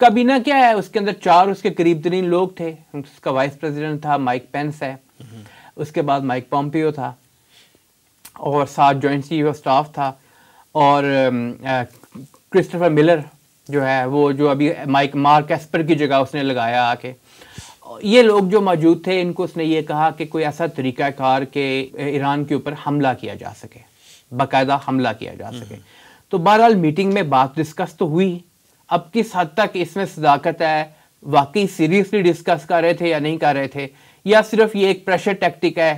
कबीना क्या है उसके अंदर चार उसके करीब तरीन लोग थे उसका वाइस प्रेसिडेंट था माइक पेंस है हम्म। उसके बाद माइक पॉम्पियो था और साथ जॉइंट चीफ ऑफ स्टाफ था और क्रिस्टोफर मिलर जो है वो जो अभी माइक मार्क एस्पर की जगह उसने लगाया आके ये लोग जो मौजूद थे इनको उसने ये कहा कि कोई ऐसा तरीक़ाकार के ईरान के ऊपर हमला किया जा सके बाकायदा हमला किया जा सके हम्म। तो बहरहाल मीटिंग में बात डिस्कस तो हुई अब किस हद तक इसमें सदाकत है वाकई सीरियसली डिस्कस कर रहे थे या नहीं कर रहे थे या सिर्फ ये एक प्रेशर टैक्टिक है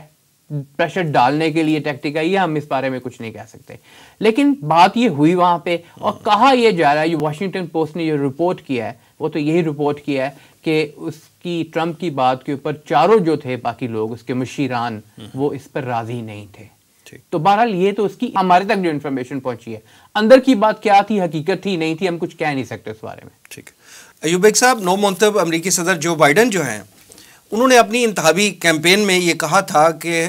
प्रेशर डालने के लिए टैक्टिक है ये हम इस बारे में कुछ नहीं कह सकते लेकिन बात ये हुई वहाँ पे और हम्म। कहा यह जा रहा है ये वाशिंगटन पोस्ट ने जो रिपोर्ट किया है वो तो यही रिपोर्ट किया है कि उसकी ट्रंप की बात के ऊपर चारों जो थे बाकी लोग उसके मुशीरान हम्म। वो इस पर राजी नहीं थे तो बहरहाल ये तो उसकी हमारे तक जो इन्फॉर्मेशन पहुंची है अंदर की बात क्या थी हकीकत थी नहीं थी हम कुछ कह नहीं सकते उस बारे में ठीक अयूबेक साहब नौ मंतब अमरीकी सदर जो बाइडन जो हैं उन्होंने अपनी इंतबी कैंपेन में ये कहा था कि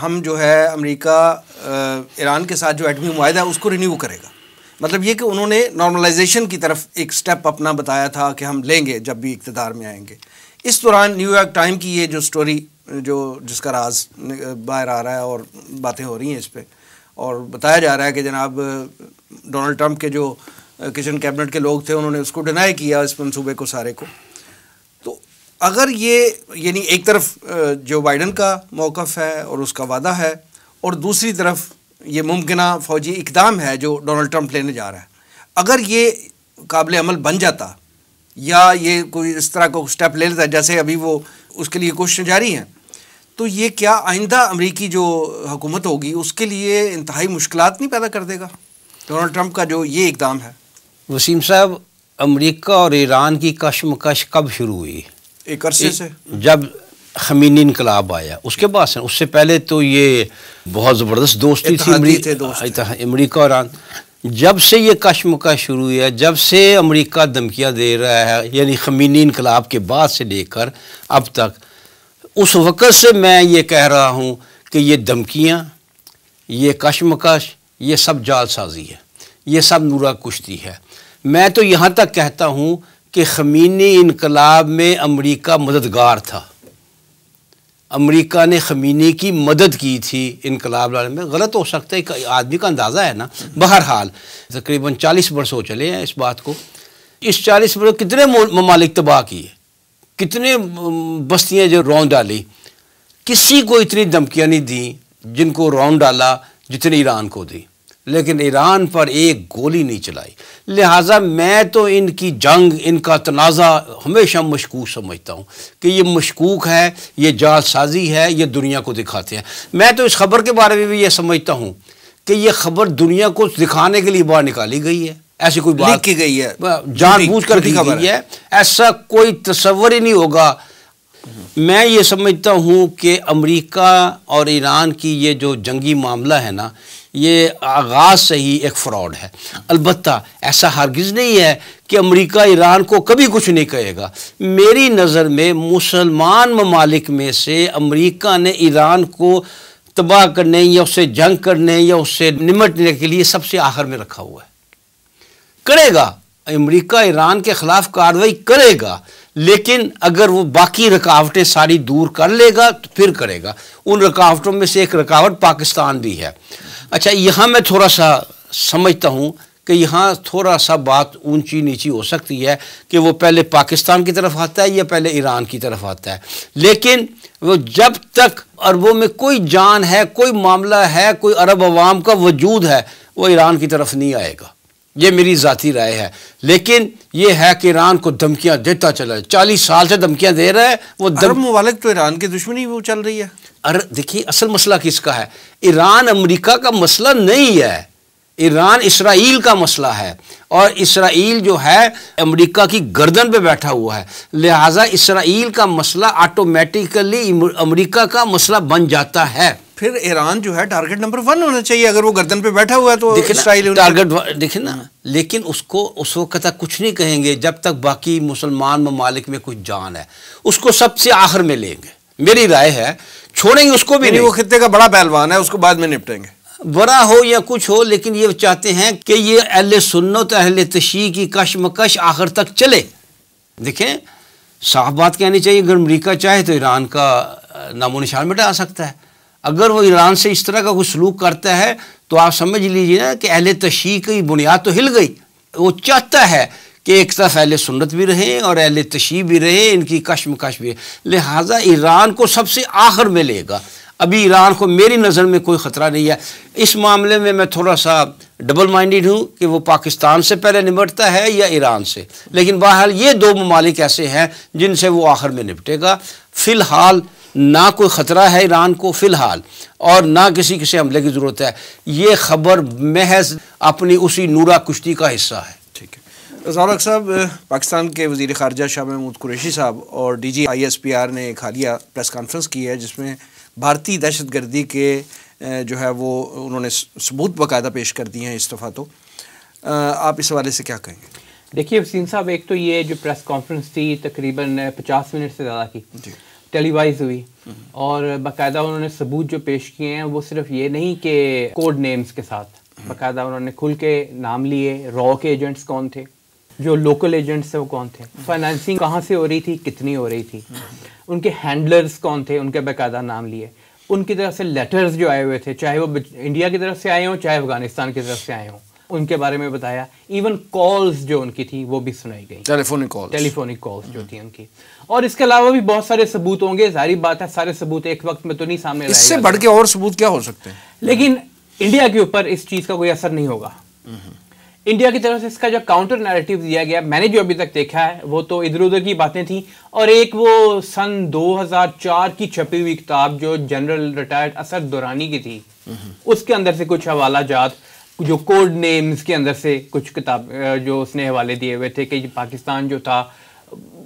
हम जो है अमरीका ईरान के साथ जो एटमी माहा है उसको रिन्यू करेगा मतलब ये कि उन्होंने नॉर्मलाइजेशन की तरफ एक स्टेप अपना बताया था कि हम लेंगे जब भी इकतदार में आएंगे इस दौरान न्यूयॉर्क टाइम की ये जो स्टोरी जो जिसका राज बाहर आ रहा है और बातें हो रही हैं इस पर और बताया जा रहा है कि जनाब डोनाल्ड ट्रंप के जो किचन कैबिनेट के लोग थे उन्होंने उसको डिनाई किया इस मनसूबे को सारे को तो अगर ये यानी एक तरफ जो बाइडन का मौक़ है और उसका वादा है और दूसरी तरफ ये मुमकिन फ़ौजी इकदाम है जो डोनाल्ड ट्रंप लेने जा रहा है अगर ये काबिल अमल बन जाता या ये कोई इस तरह का स्टेप ले लेता जैसे अभी वो उसके लिए कोशिशें जारी हैं तो ये क्या आइंदा अमरीकी जो हुकूमत होगी उसके लिए इंतहाई मुश्किल नहीं पैदा कर देगा डोनाल्ड ट्रंप का जो ये इकदाम है वसीम साहब अमरीका और ईरान की कशमकश कब शुरू हुई एक अरसे से जब खमीनी इनकलाब आया उसके बाद उससे पहले तो ये बहुत ज़बरदस्त दोस्ती थी अमरीका और ईरान जब से ये कश्मका शुरू हुआ जब से अमेरिका धमकियाँ दे रहा है यानी खमीनी इनकलाब के बाद से लेकर अब तक उस वक़्त से मैं ये कह रहा हूँ कि ये धमकियाँ ये कश्मकश ये सब जालसाजी है ये सब नूरा कुश्ती है मैं तो यहाँ तक कहता हूँ कि खमीनी इनकलाब में अमेरिका मददगार था अमेरिका ने खमीने की मदद की थी इनकलाब लाने में गलत हो सकता है आदमी का अंदाज़ा है ना बहरहाल तकरीबन चालीस बरस हो चले हैं इस बात को इस चालीस बरस कितने ममालिक तबाह किए कितने बस्तियाँ जो रौन डाली किसी को इतनी धमकियाँ नहीं दी जिनको रौन डाला जितने ईरान को दी लेकिन ईरान पर एक गोली नहीं चलाई लिहाजा मैं तो इनकी जंग इनका तनाज़ा हमेशा मशकूक समझता हूँ कि ये मशकूक है ये जालसाजी है ये दुनिया को दिखाते हैं मैं तो इस खबर के बारे में भी ये समझता हूँ कि ये खबर दुनिया को दिखाने के लिए बाहर निकाली गई है ऐसी कोई बात की गई है जानबूझ कर की गई है ऐसा कोई तस्वर ही नहीं होगा मैं ये समझता हूँ कि अमरीका और ईरान की ये जो जंगी मामला है ना ये आगाज़ से ही एक फ्रॉड है अलबत् ऐसा हरगिज़ नहीं है कि अमरीका ईरान को कभी कुछ नहीं कहेगा मेरी नज़र में मुसलमान ममालिक में से अमरीका ने ईरान को तबाह करने या उससे जंग करने या उससे निमटने के लिए सबसे आखिर में रखा हुआ है करेगा अमरीका ईरान के ख़िलाफ़ कार्रवाई करेगा लेकिन अगर वो बाकी रुकावटें सारी दूर कर लेगा तो फिर करेगा उन रुकावटों में से एक रुकावट पाकिस्तान भी है अच्छा यहाँ मैं थोड़ा सा समझता हूँ कि यहाँ थोड़ा सा बात ऊंची नीची हो सकती है कि वो पहले पाकिस्तान की तरफ आता है या पहले ईरान की तरफ आता है लेकिन वो जब तक अरबों में कोई जान है कोई मामला है कोई अरब अवाम का वजूद है वो ईरान की तरफ नहीं आएगा ये मेरी ज़ाती राय है लेकिन ये है कि ईरान को धमकियाँ देता चला है चालीस साल से धमकियाँ दे रहा है वो धर्म ममालिक तो ईरान की दुश्मनी वो चल रही है अरे देखिए असल मसला किसका है ईरान अमेरिका का मसला नहीं है ईरान इसराइल का मसला है और इसराइल जो है अमेरिका की गर्दन पे बैठा हुआ है लिहाजा इसराइल का मसला ऑटोमेटिकली अमेरिका का मसला बन जाता है फिर ईरान जो है टारगेट नंबर वन होना चाहिए अगर वो गर्दन पे बैठा हुआ है तो इसराइल टारगेट देखे ना लेकिन उसको उस वक्त तक कुछ नहीं कहेंगे जब तक बाकी मुसलमान ममालिक में कुछ जान है उसको सबसे आखिर में लेंगे मेरी राय है छोड़ेंगे उसको भी नहीं वो खत्े का बड़ा पहलवान है उसको बाद में निपटेंगे बड़ा हो या कुछ हो लेकिन ये चाहते हैं कि ये अहल सुन्नत अहल तशी की कशमकश आखिर तक चले देखें साफ बात कहनी चाहिए अगर अमरीका चाहे तो ईरान का नामो निशान मिटा सकता है अगर वो ईरान से इस तरह का कुछ सलूक करता है तो आप समझ लीजिए ना कि अहल तशी की बुनियाद तो हिल गई वो चाहता है कि एक तरफ अहले सुन्नत भी रहें और अहले तशी भी रहें इनकी कश भी लिहाजा ईरान को सबसे आखिर में लेगा अभी ईरान को मेरी नज़र में कोई ख़तरा नहीं है इस मामले में मैं थोड़ा सा डबल माइंडेड हूँ कि वो पाकिस्तान से पहले निपटता है या ईरान से लेकिन बहरहाल ये दो ममालिक ऐसे हैं जिनसे वो आखिर में निपटेगा फ़िलहाल ना कोई ख़तरा है ईरान को फ़िलहाल और ना किसी किसी हमले की ज़रूरत है ये खबर महज अपनी उसी नूरा कुश्ती का हिस्सा है ठीक है जारक साहब पाकिस्तान के वजीर खारजा शाह महमूद कुरेशी साहब और D G I S P R ने एक हालिया प्रेस कॉन्फ्रेंस की है जिसमें भारतीय दहशत गर्दी के जो है वो उन्होंने सबूत बाकायदा पेश कर दिए हैं इस्तीफ़ा तो आप इस हवाले से क्या कहेंगे देखिए वसीम साहब एक तो ये जो प्रेस कॉन्फ्रेंस थी तकरीबन पचास मिनट से ज़्यादा की टेलीवाइज हुई हम्म। और बाकायदा उन्होंने सबूत जो पेश किए हैं वो सिर्फ ये नहीं कि कोड नेम्स के साथ हम्म। बाकायदा उन्होंने खुल के नाम लिए रॉ के एजेंट्स कौन थे जो लोकल एजेंट्स थे वो कौन थे फाइनेंसिंग हम्म। कहाँ से हो रही थी कितनी हो रही थी उनके हैंडलर्स कौन थे उनके बाकायदा नाम लिए उनकी तरफ से लेटर्स जो आए हुए थे चाहे वो इंडिया की तरफ से आए हों चाहे अफगानिस्तान की तरफ से आए हों उनके बारे में बताया इवन कॉल्स जो उनकी थी वो भी सुनाई गई टेलीफोनिक कॉल टेलीफोनिक कॉल्स जो हम्म। थी उनकी और इसके अलावा भी बहुत सारे सबूत होंगे सारी बात है सारे सबूत एक वक्त में तो नहीं सामने इससे बढ़ के और सबूत क्या हो सकते हैं लेकिन इंडिया के ऊपर इस चीज का कोई असर नहीं होगा हम्म। इंडिया की तरफ से इसका जो काउंटर नैरेटिव दिया गया मैंने जो अभी तक देखा है वो तो इधर उधर की बातें थी और एक वो सन 2004 की छपी हुई किताब जो जनरल रिटायर्ड असद दुरानी की थी हम्म। उसके अंदर से कुछ हवाला जात जो कोड नेम्स के अंदर से कुछ किताब जो उसने हवाले दिए हुए थे कि पाकिस्तान जो था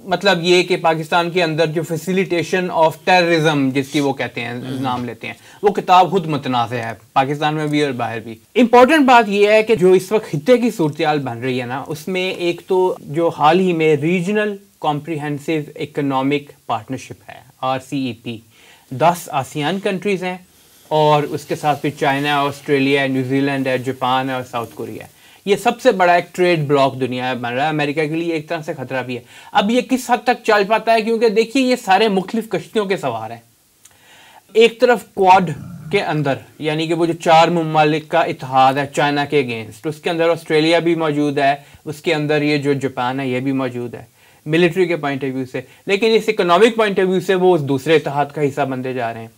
मतलब ये कि पाकिस्तान के अंदर जो फैसिलिटेशन ऑफ टेररिज्म जिसकी वो कहते हैं हम्म। नाम लेते हैं वो किताब खुद मतनाज़ है पाकिस्तान में भी और बाहर भी इम्पोर्टेंट बात यह है कि जो इस वक्त खत्े की सूरत बन रही है ना उसमें एक तो जो हाल ही में रीजनल कॉम्प्रीहेंसिव इकोनॉमिक पार्टनरशिप है आर सी ई पी दस आसियान कंट्रीज़ हैं और उसके साथ फिर चाइना ऑस्ट्रेलिया है न्यूजीलैंड है जापान है और साउथ कोरिया है ये सबसे बड़ा एक ट्रेड ब्लॉक दुनिया में बन रहा है अमेरिका के लिए एक तरह से खतरा भी है अब ये किस हद तक चल पाता है क्योंकि देखिए ये सारे मुख्तफ कश्तियों के सवार हैं एक तरफ क्वाड के अंदर यानी कि वो जो चार ममालिक का इतिहाद है चाइना के अगेंस्ट उसके अंदर ऑस्ट्रेलिया भी मौजूद है उसके अंदर ये जो जापान है ये भी मौजूद है मिलिट्री के पॉइंट ऑफ व्यू से लेकिन इस इकोनॉमिक पॉइंट ऑफ व्यू से वो उस दूसरे इतिहाद का हिस्सा बनते जा रहे हैं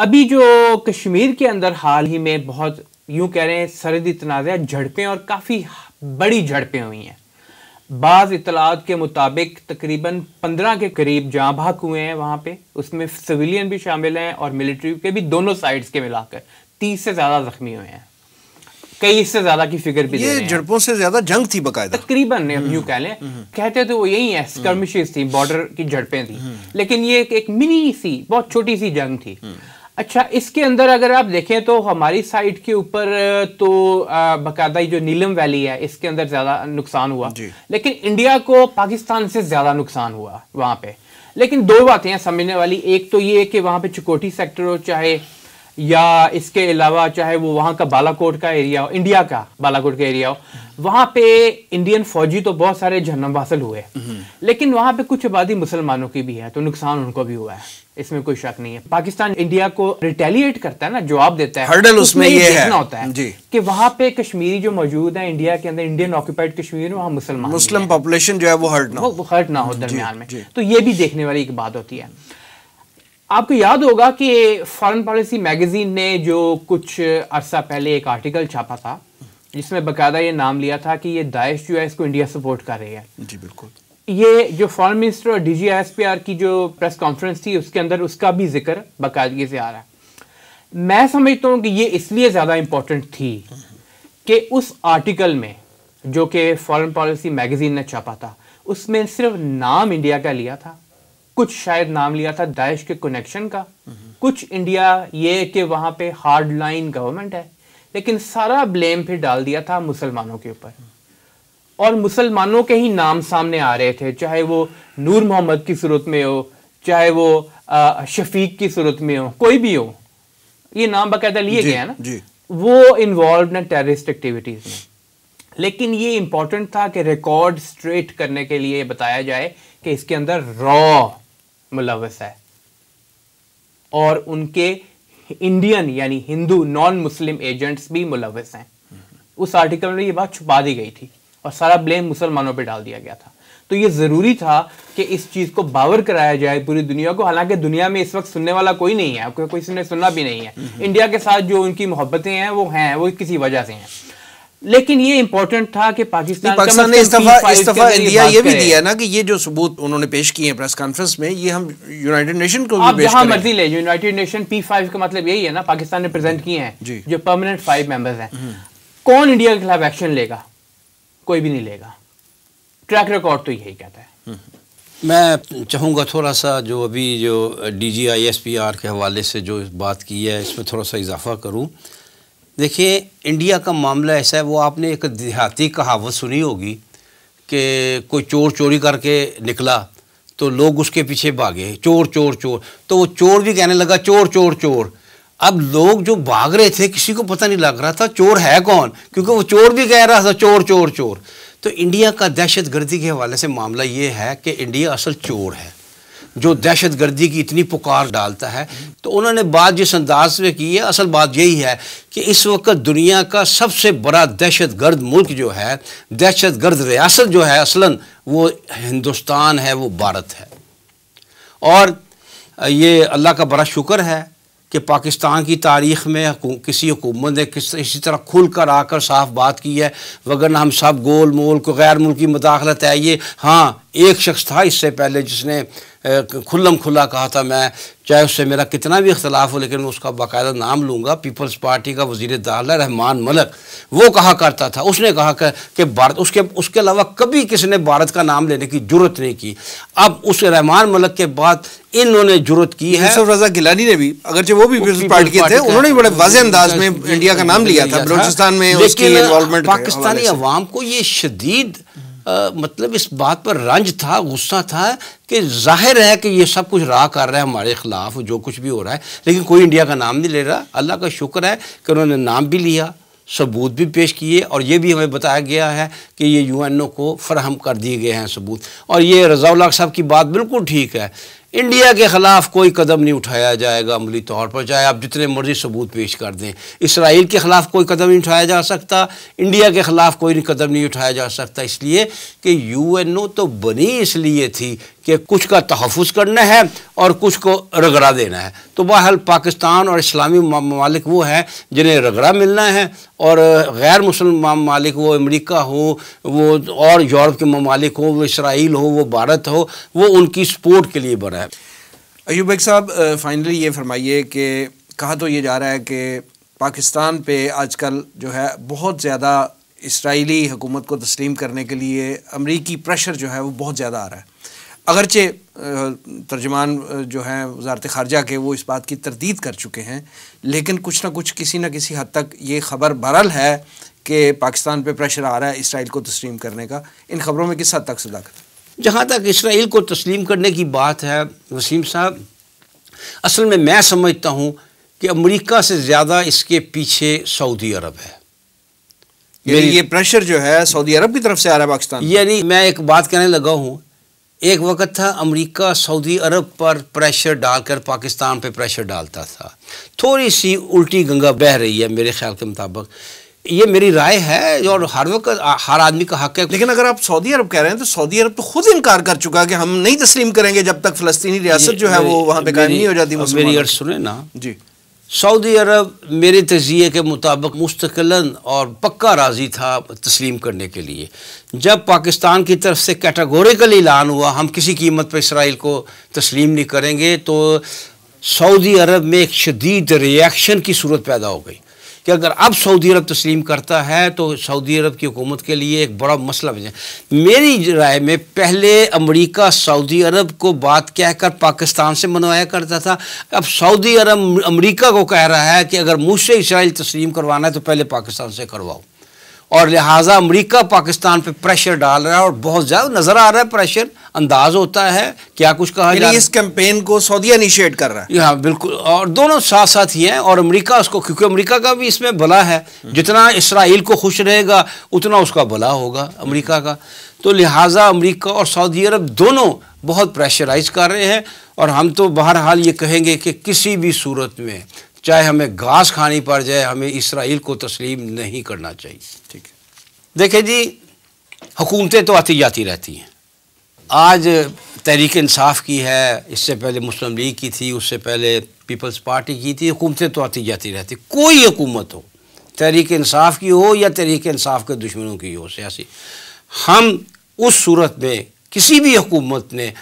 अभी जो कश्मीर के अंदर हाल ही में बहुत यूं कह रहे हैं सरहदी तनाज़ झड़पें और काफ़ी बड़ी झड़पें हुई हैं बाज़ इतलात के मुताबिक तकरीबन पंद्रह के करीब जहाँ भाग हुए हैं वहाँ पे उसमें सिविलियन भी शामिल हैं और मिलिट्री के भी दोनों साइड्स के मिलाकर तीस से ज़्यादा ज़ख्मी हुए हैं कई इससे ज़्यादा की फिगर भी ये झड़पों से ज़्यादा जंग थी बकायदा तकरीबन हम्म, यू कह लें हम्म, हम्म। कहते तो वो यही है स्कर्मिशेज थी बॉर्डर की झड़पें थी लेकिन ये एक मिनी सी बहुत छोटी सी जंग थी अच्छा इसके अंदर अगर आप देखें तो हमारी साइड के ऊपर तो बाकायदा जो नीलम वैली है इसके अंदर ज़्यादा नुकसान हुआ लेकिन इंडिया को पाकिस्तान से ज़्यादा नुकसान हुआ वहां पे लेकिन दो बातें हैं समझने वाली एक तो ये कि वहां पे चुकोटी सेक्टर हो चाहे या इसके अलावा चाहे वो वहाँ का बालाकोट का एरिया हो इंडिया का बालाकोट का एरिया हो वहाँ पे इंडियन फौजी तो बहुत सारे जन्म हासिल हुए हम्म। लेकिन वहाँ पे कुछ आबादी मुसलमानों की भी है तो नुकसान उनको भी हुआ है इसमें कोई शक नहीं है पाकिस्तान इंडिया को रिटेलिएट करता है ना जवाब देता है हर्डल उसमें ये है होता है जी। कि वहाँ पे कश्मीरी जो मौजूद है इंडिया के अंदर इंडियन ऑक्यूपाइड कश्मीर वहाँ मुसलमान मुस्लिम पॉपुलेशन जो है वो हर्ट वो हर्ट ना हो दरमियान में तो ये भी देखने वाली एक बात होती है आपको याद होगा कि फॉरेन पॉलिसी मैगजीन ने जो कुछ अरसा पहले एक आर्टिकल छापा था जिसमें बकायदा ये नाम लिया था कि ये दाइश जो है इसको इंडिया सपोर्ट कर रही है जी बिल्कुल ये जो फॉरेन मिनिस्टर और डी की जो प्रेस कॉन्फ्रेंस थी उसके अंदर उसका भी जिक्र बाकायदगी से आ रहा है मैं समझता हूँ कि ये इसलिए ज़्यादा इम्पोर्टेंट थी कि उस आर्टिकल में जो कि फॉरेन पॉलिसी मैगजीन ने छापा था उसमें सिर्फ नाम इंडिया का लिया था कुछ शायद नाम लिया था दाइश के कनेक्शन का कुछ इंडिया ये कि वहां पे हार्ड लाइन गवर्नमेंट है लेकिन सारा ब्लेम फिर डाल दिया था मुसलमानों के ऊपर और मुसलमानों के ही नाम सामने आ रहे थे चाहे वो नूर मोहम्मद की सूरत में हो चाहे वो शफीक की सूरत में हो कोई भी हो ये नाम बाकायदा लिए गए हैं ना वो इन्वॉल्व ना टेररिस्ट एक्टिविटीज़ में लेकिन ये इंपॉर्टेंट था कि रिकॉर्ड स्ट्रेट करने के लिए बताया जाए कि इसके अंदर रॉ मुलवस है और उनके इंडियन यानी हिंदू नॉन मुस्लिम एजेंट्स भी मुलवस हैं उस आर्टिकल में ये बात छुपा दी गई थी और सारा ब्लेम मुसलमानों पर डाल दिया गया था तो ये ज़रूरी था कि इस चीज़ को बावर कराया जाए पूरी दुनिया को हालांकि दुनिया में इस वक्त सुनने वाला कोई नहीं है कोई सुनने सुनना भी नहीं है इंडिया हम्म। के साथ जो उनकी मोहब्बतें हैं वो हैं वो किसी वजह से हैं लेकिन ये इम्पोर्टेंट था कि पाकिस्तान पाकिस्तान ने इस्तीफा इस्तीफा दिया ये भी दिया ना कि ये जो सबूत उन्होंने पेश किए हैं प्रेस कॉन्फ्रेंस में ये हम यूनाइटेड नेशन को आप जहां मर्जी ले यूनाइटेड नेशन पी फाइव का मतलब यही है ना पाकिस्तान ने प्रेजेंट किए हैं जो परमानेंट फाइव मेंबर्स हैं हम्म। कौन इंडिया के खिलाफ एक्शन लेगा कोई भी नहीं लेगा ट्रैक रिकॉर्ड तो यही कहता है हम्म। मैं चाहूँगा थोड़ा सा जो अभी जो D G I S P R के हवाले से जो बात की है इसमें थोड़ा सा इजाफा करूँ देखिए इंडिया का मामला ऐसा है वो आपने एक देहाती कहावत सुनी होगी कि कोई चोर चोरी करके निकला तो लोग उसके पीछे भागे चोर चोर चोर तो वो चोर भी कहने लगा चोर चोर चोर अब लोग जो भाग रहे थे किसी को पता नहीं लग रहा था चोर है कौन क्योंकि वो चोर भी कह रहा था चोर चोर चोर तो इंडिया का दहशत गर्दी के हवाले से मामला ये है कि इंडिया असल चोर है जो दहशत गर्दी की इतनी पुकार डालता है तो उन्होंने बात जिस अंदाज में की है असल बात यही है कि इस वक्त दुनिया का सबसे बड़ा दहशत गर्द मुल्क जो है दहशत गर्द रियासत जो है असलन वो हिंदुस्तान है वो भारत है और ये अल्लाह का बड़ा शुक्र है कि पाकिस्तान की तारीख में किसी हुकूमत ने किस इसी तरह खुल कर आकर साफ बात की है वगरना हम सब गोल मोल को गैर मुल्की मुदाखलत है ये हाँ एक शख्स था इससे पहले जिसने खुल्लम खुला कहा था मैं चाहे उससे मेरा कितना भी इख्तलाफ हो लेकिन मैं उसका बाकायदा नाम लूँगा पीपल्स पार्टी का वजीर दाल रहमान मलक वो कहा करता था उसने कहा कि भारत उसके उसके अलावा कभी किसी ने भारत का नाम लेने की जरूरत नहीं की अब उस रहमान मलक के बाद इन्होंने जरूरत की है रजा गिलानी ने भी अगर वो भी पीपल्स पार्टी के थे उन्होंने बड़े वाजे अंदाज में इंडिया का नाम लिया था बलोचिस्तान में पाकिस्तानी अवाम को ये शदीद आ, मतलब इस बात पर रंज था गुस्सा था कि जाहिर है कि ये सब कुछ राह कर रहा है हमारे ख़िलाफ़ जो कुछ भी हो रहा है लेकिन कोई इंडिया का नाम नहीं ले रहा अल्लाह का शुक्र है कि उन्होंने नाम भी लिया सबूत भी पेश किए और ये भी हमें बताया गया है कि ये यू एन ओ को फरहम कर दिए गए हैं सबूत और ये रजाउल्ला साहब की बात बिल्कुल ठीक है इंडिया के ख़िलाफ़ कोई कदम नहीं उठाया जाएगा अमली तौर पर चाहे आप जितने मर्ज़ी सबूत पेश कर दें इसराइल के ख़िलाफ़ कोई कदम नहीं उठाया जा सकता इंडिया के ख़िलाफ़ कोई कदम नहीं उठाया जा सकता इसलिए कि यू एन ओ तो बनी इसलिए थी कि कुछ का तहफ़ करना है और कुछ को रगड़ा देना है तो बहल पाकिस्तान और इस्लामी ममालिक वो हैं जिन्हें रगड़ा मिलना है और गैर मुसलम ममालिक वो अमरीका हो वो और यूरोप के ममालिक हो वो इसराइल हो वो भारत हो वो उनकी सपोर्ट के लिए बड़ा है अयूब साहब फाइनली ये फरमाइए कि कहा तो ये जा रहा है कि पाकिस्तान आज कल जो है बहुत ज़्यादा इसराइली हुकूमत को तस्लीम करने के लिए अमरीकी प्रेशर जो है वो बहुत ज़्यादा आ रहा है अगरचे तर्जमान जो हैं वजारत ख़ारजा के वो इस बात की तरदीद कर चुके हैं लेकिन कुछ ना कुछ किसी न किसी हद तक ये ख़बर बरल है कि पाकिस्तान पर प्रेशर आ रहा है इसराइल को तस्लीम करने का इन ख़बरों में किस हद तक सदाकत जहाँ तक इसराइल को तस्लीम करने की बात है वसीम साहब असल में मैं समझता हूँ कि अमरीका से ज़्यादा इसके पीछे सऊदी अरब है ये प्रेशर जो है सऊदी अरब की तरफ से आ रहा है पाकिस्तान यानी मैं एक बात कहने लगा हूँ एक वक्त था अमेरिका सऊदी अरब पर प्रेशर डालकर पाकिस्तान पे प्रेशर डालता था थोड़ी सी उल्टी गंगा बह रही है मेरे ख्याल के मुताबिक ये मेरी राय है और हर वक्त हर आदमी का हक है लेकिन अगर आप सऊदी अरब कह रहे हैं तो सऊदी अरब तो खुद इनकार कर चुका है कि हम नहीं तस्लीम करेंगे जब तक फलस्तीनी रियासत जो है वो वहाँ पे कायम नहीं हो जाती मेरी अर्ज सुने ना जी सऊदी अरब मेरे तजिए के मुताबिक मुस्तकिल और पक्का राज़ी था तस्लीम करने के लिए जब पाकिस्तान की तरफ से कैटागोरिकल ऐलान हुआ हम किसी कीमत पर इसराइल को तस्लीम नहीं करेंगे तो सऊदी अरब में एक शदीद रिएक्शन की सूरत पैदा हो गई कि अगर अब सऊदी अरब तस्लीम करता है तो सऊदी अरब की हुकूमत के लिए एक बड़ा मसला बन जाए मेरी राय में पहले अमरीका सऊदी अरब को बात कहकर पाकिस्तान से मनवाया करता था अब सऊदी अरब अमरीका को कह रहा है कि अगर मुझसे इसराइल तस्लीम करवाना है तो पहले पाकिस्तान से करवाओ और लिहाजा अमरीका पाकिस्तान पर प्रेशर डाल रहा है और बहुत ज़्यादा नज़र आ रहा है प्रेशर अंदाज होता है क्या कुछ कहा जा इस कैंपेन को सऊदी इनिशिएट कर रहा है हाँ बिल्कुल और दोनों साथ साथ ही हैं और अमेरिका उसको क्योंकि अमेरिका का भी इसमें भला है जितना इसराइल को खुश रहेगा उतना उसका भला होगा अमेरिका का तो लिहाजा अमेरिका और सऊदी अरब दोनों बहुत प्रेशराइज कर रहे हैं और हम तो बहरहाल ये कहेंगे कि किसी भी सूरत में चाहे हमें घास खानी पड़ जाए हमें इसराइल को तस्लीम नहीं करना चाहिए ठीक है देखे जी हुकूमतें तो आती जाती रहती हैं आज तहरीक इंसाफ की है इससे पहले मुस्लिम लीग की थी उससे पहले पीपल्स पार्टी की थी हुकूमतें तो आती जाती रहती कोई हुकूमत हो तहरीक इंसाफ की हो या तहरीक इंसाफ के दुश्मनों की हो सियासी हम उस सूरत में किसी भी हुकूमत ने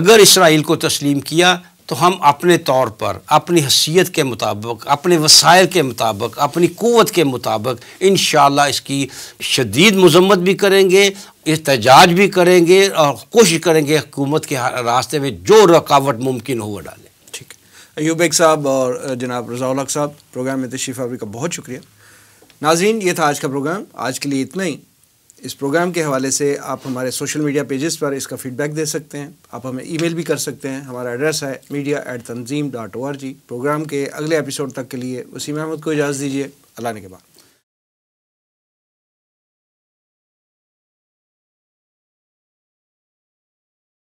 अगर इसराइल को तस्लीम किया तो हम अपने तौर पर अपनी हसीियत के मुताबिक अपने वसायल के मुताबिक अपनी क़वत के मुताबिक इन इसकी शदीद मजम्मत भी करेंगे एहतजाज भी करेंगे और कोशिश करेंगे हुकूमत के रास्ते में जो रुकावट मुमकिन हो वह डालें ठीक अयूब एक साहब और जनाब रजाउल साहब प्रोग्राम में तशीफ़ आबरी का बहुत शुक्रिया नाजीन ये था आज का प्रोग्राम आज के लिए इतना ही इस प्रोग्राम के हवाले से आप हमारे सोशल मीडिया पेजेस पर इसका फीडबैक दे सकते हैं आप हमें ईमेल भी कर सकते हैं हमारा एड्रेस है media at Tanzeem dot O R G program के अगले एपिसोड तक के लिए उसी महमूद को इजाज़त दीजिए अल्लाह ने के बाद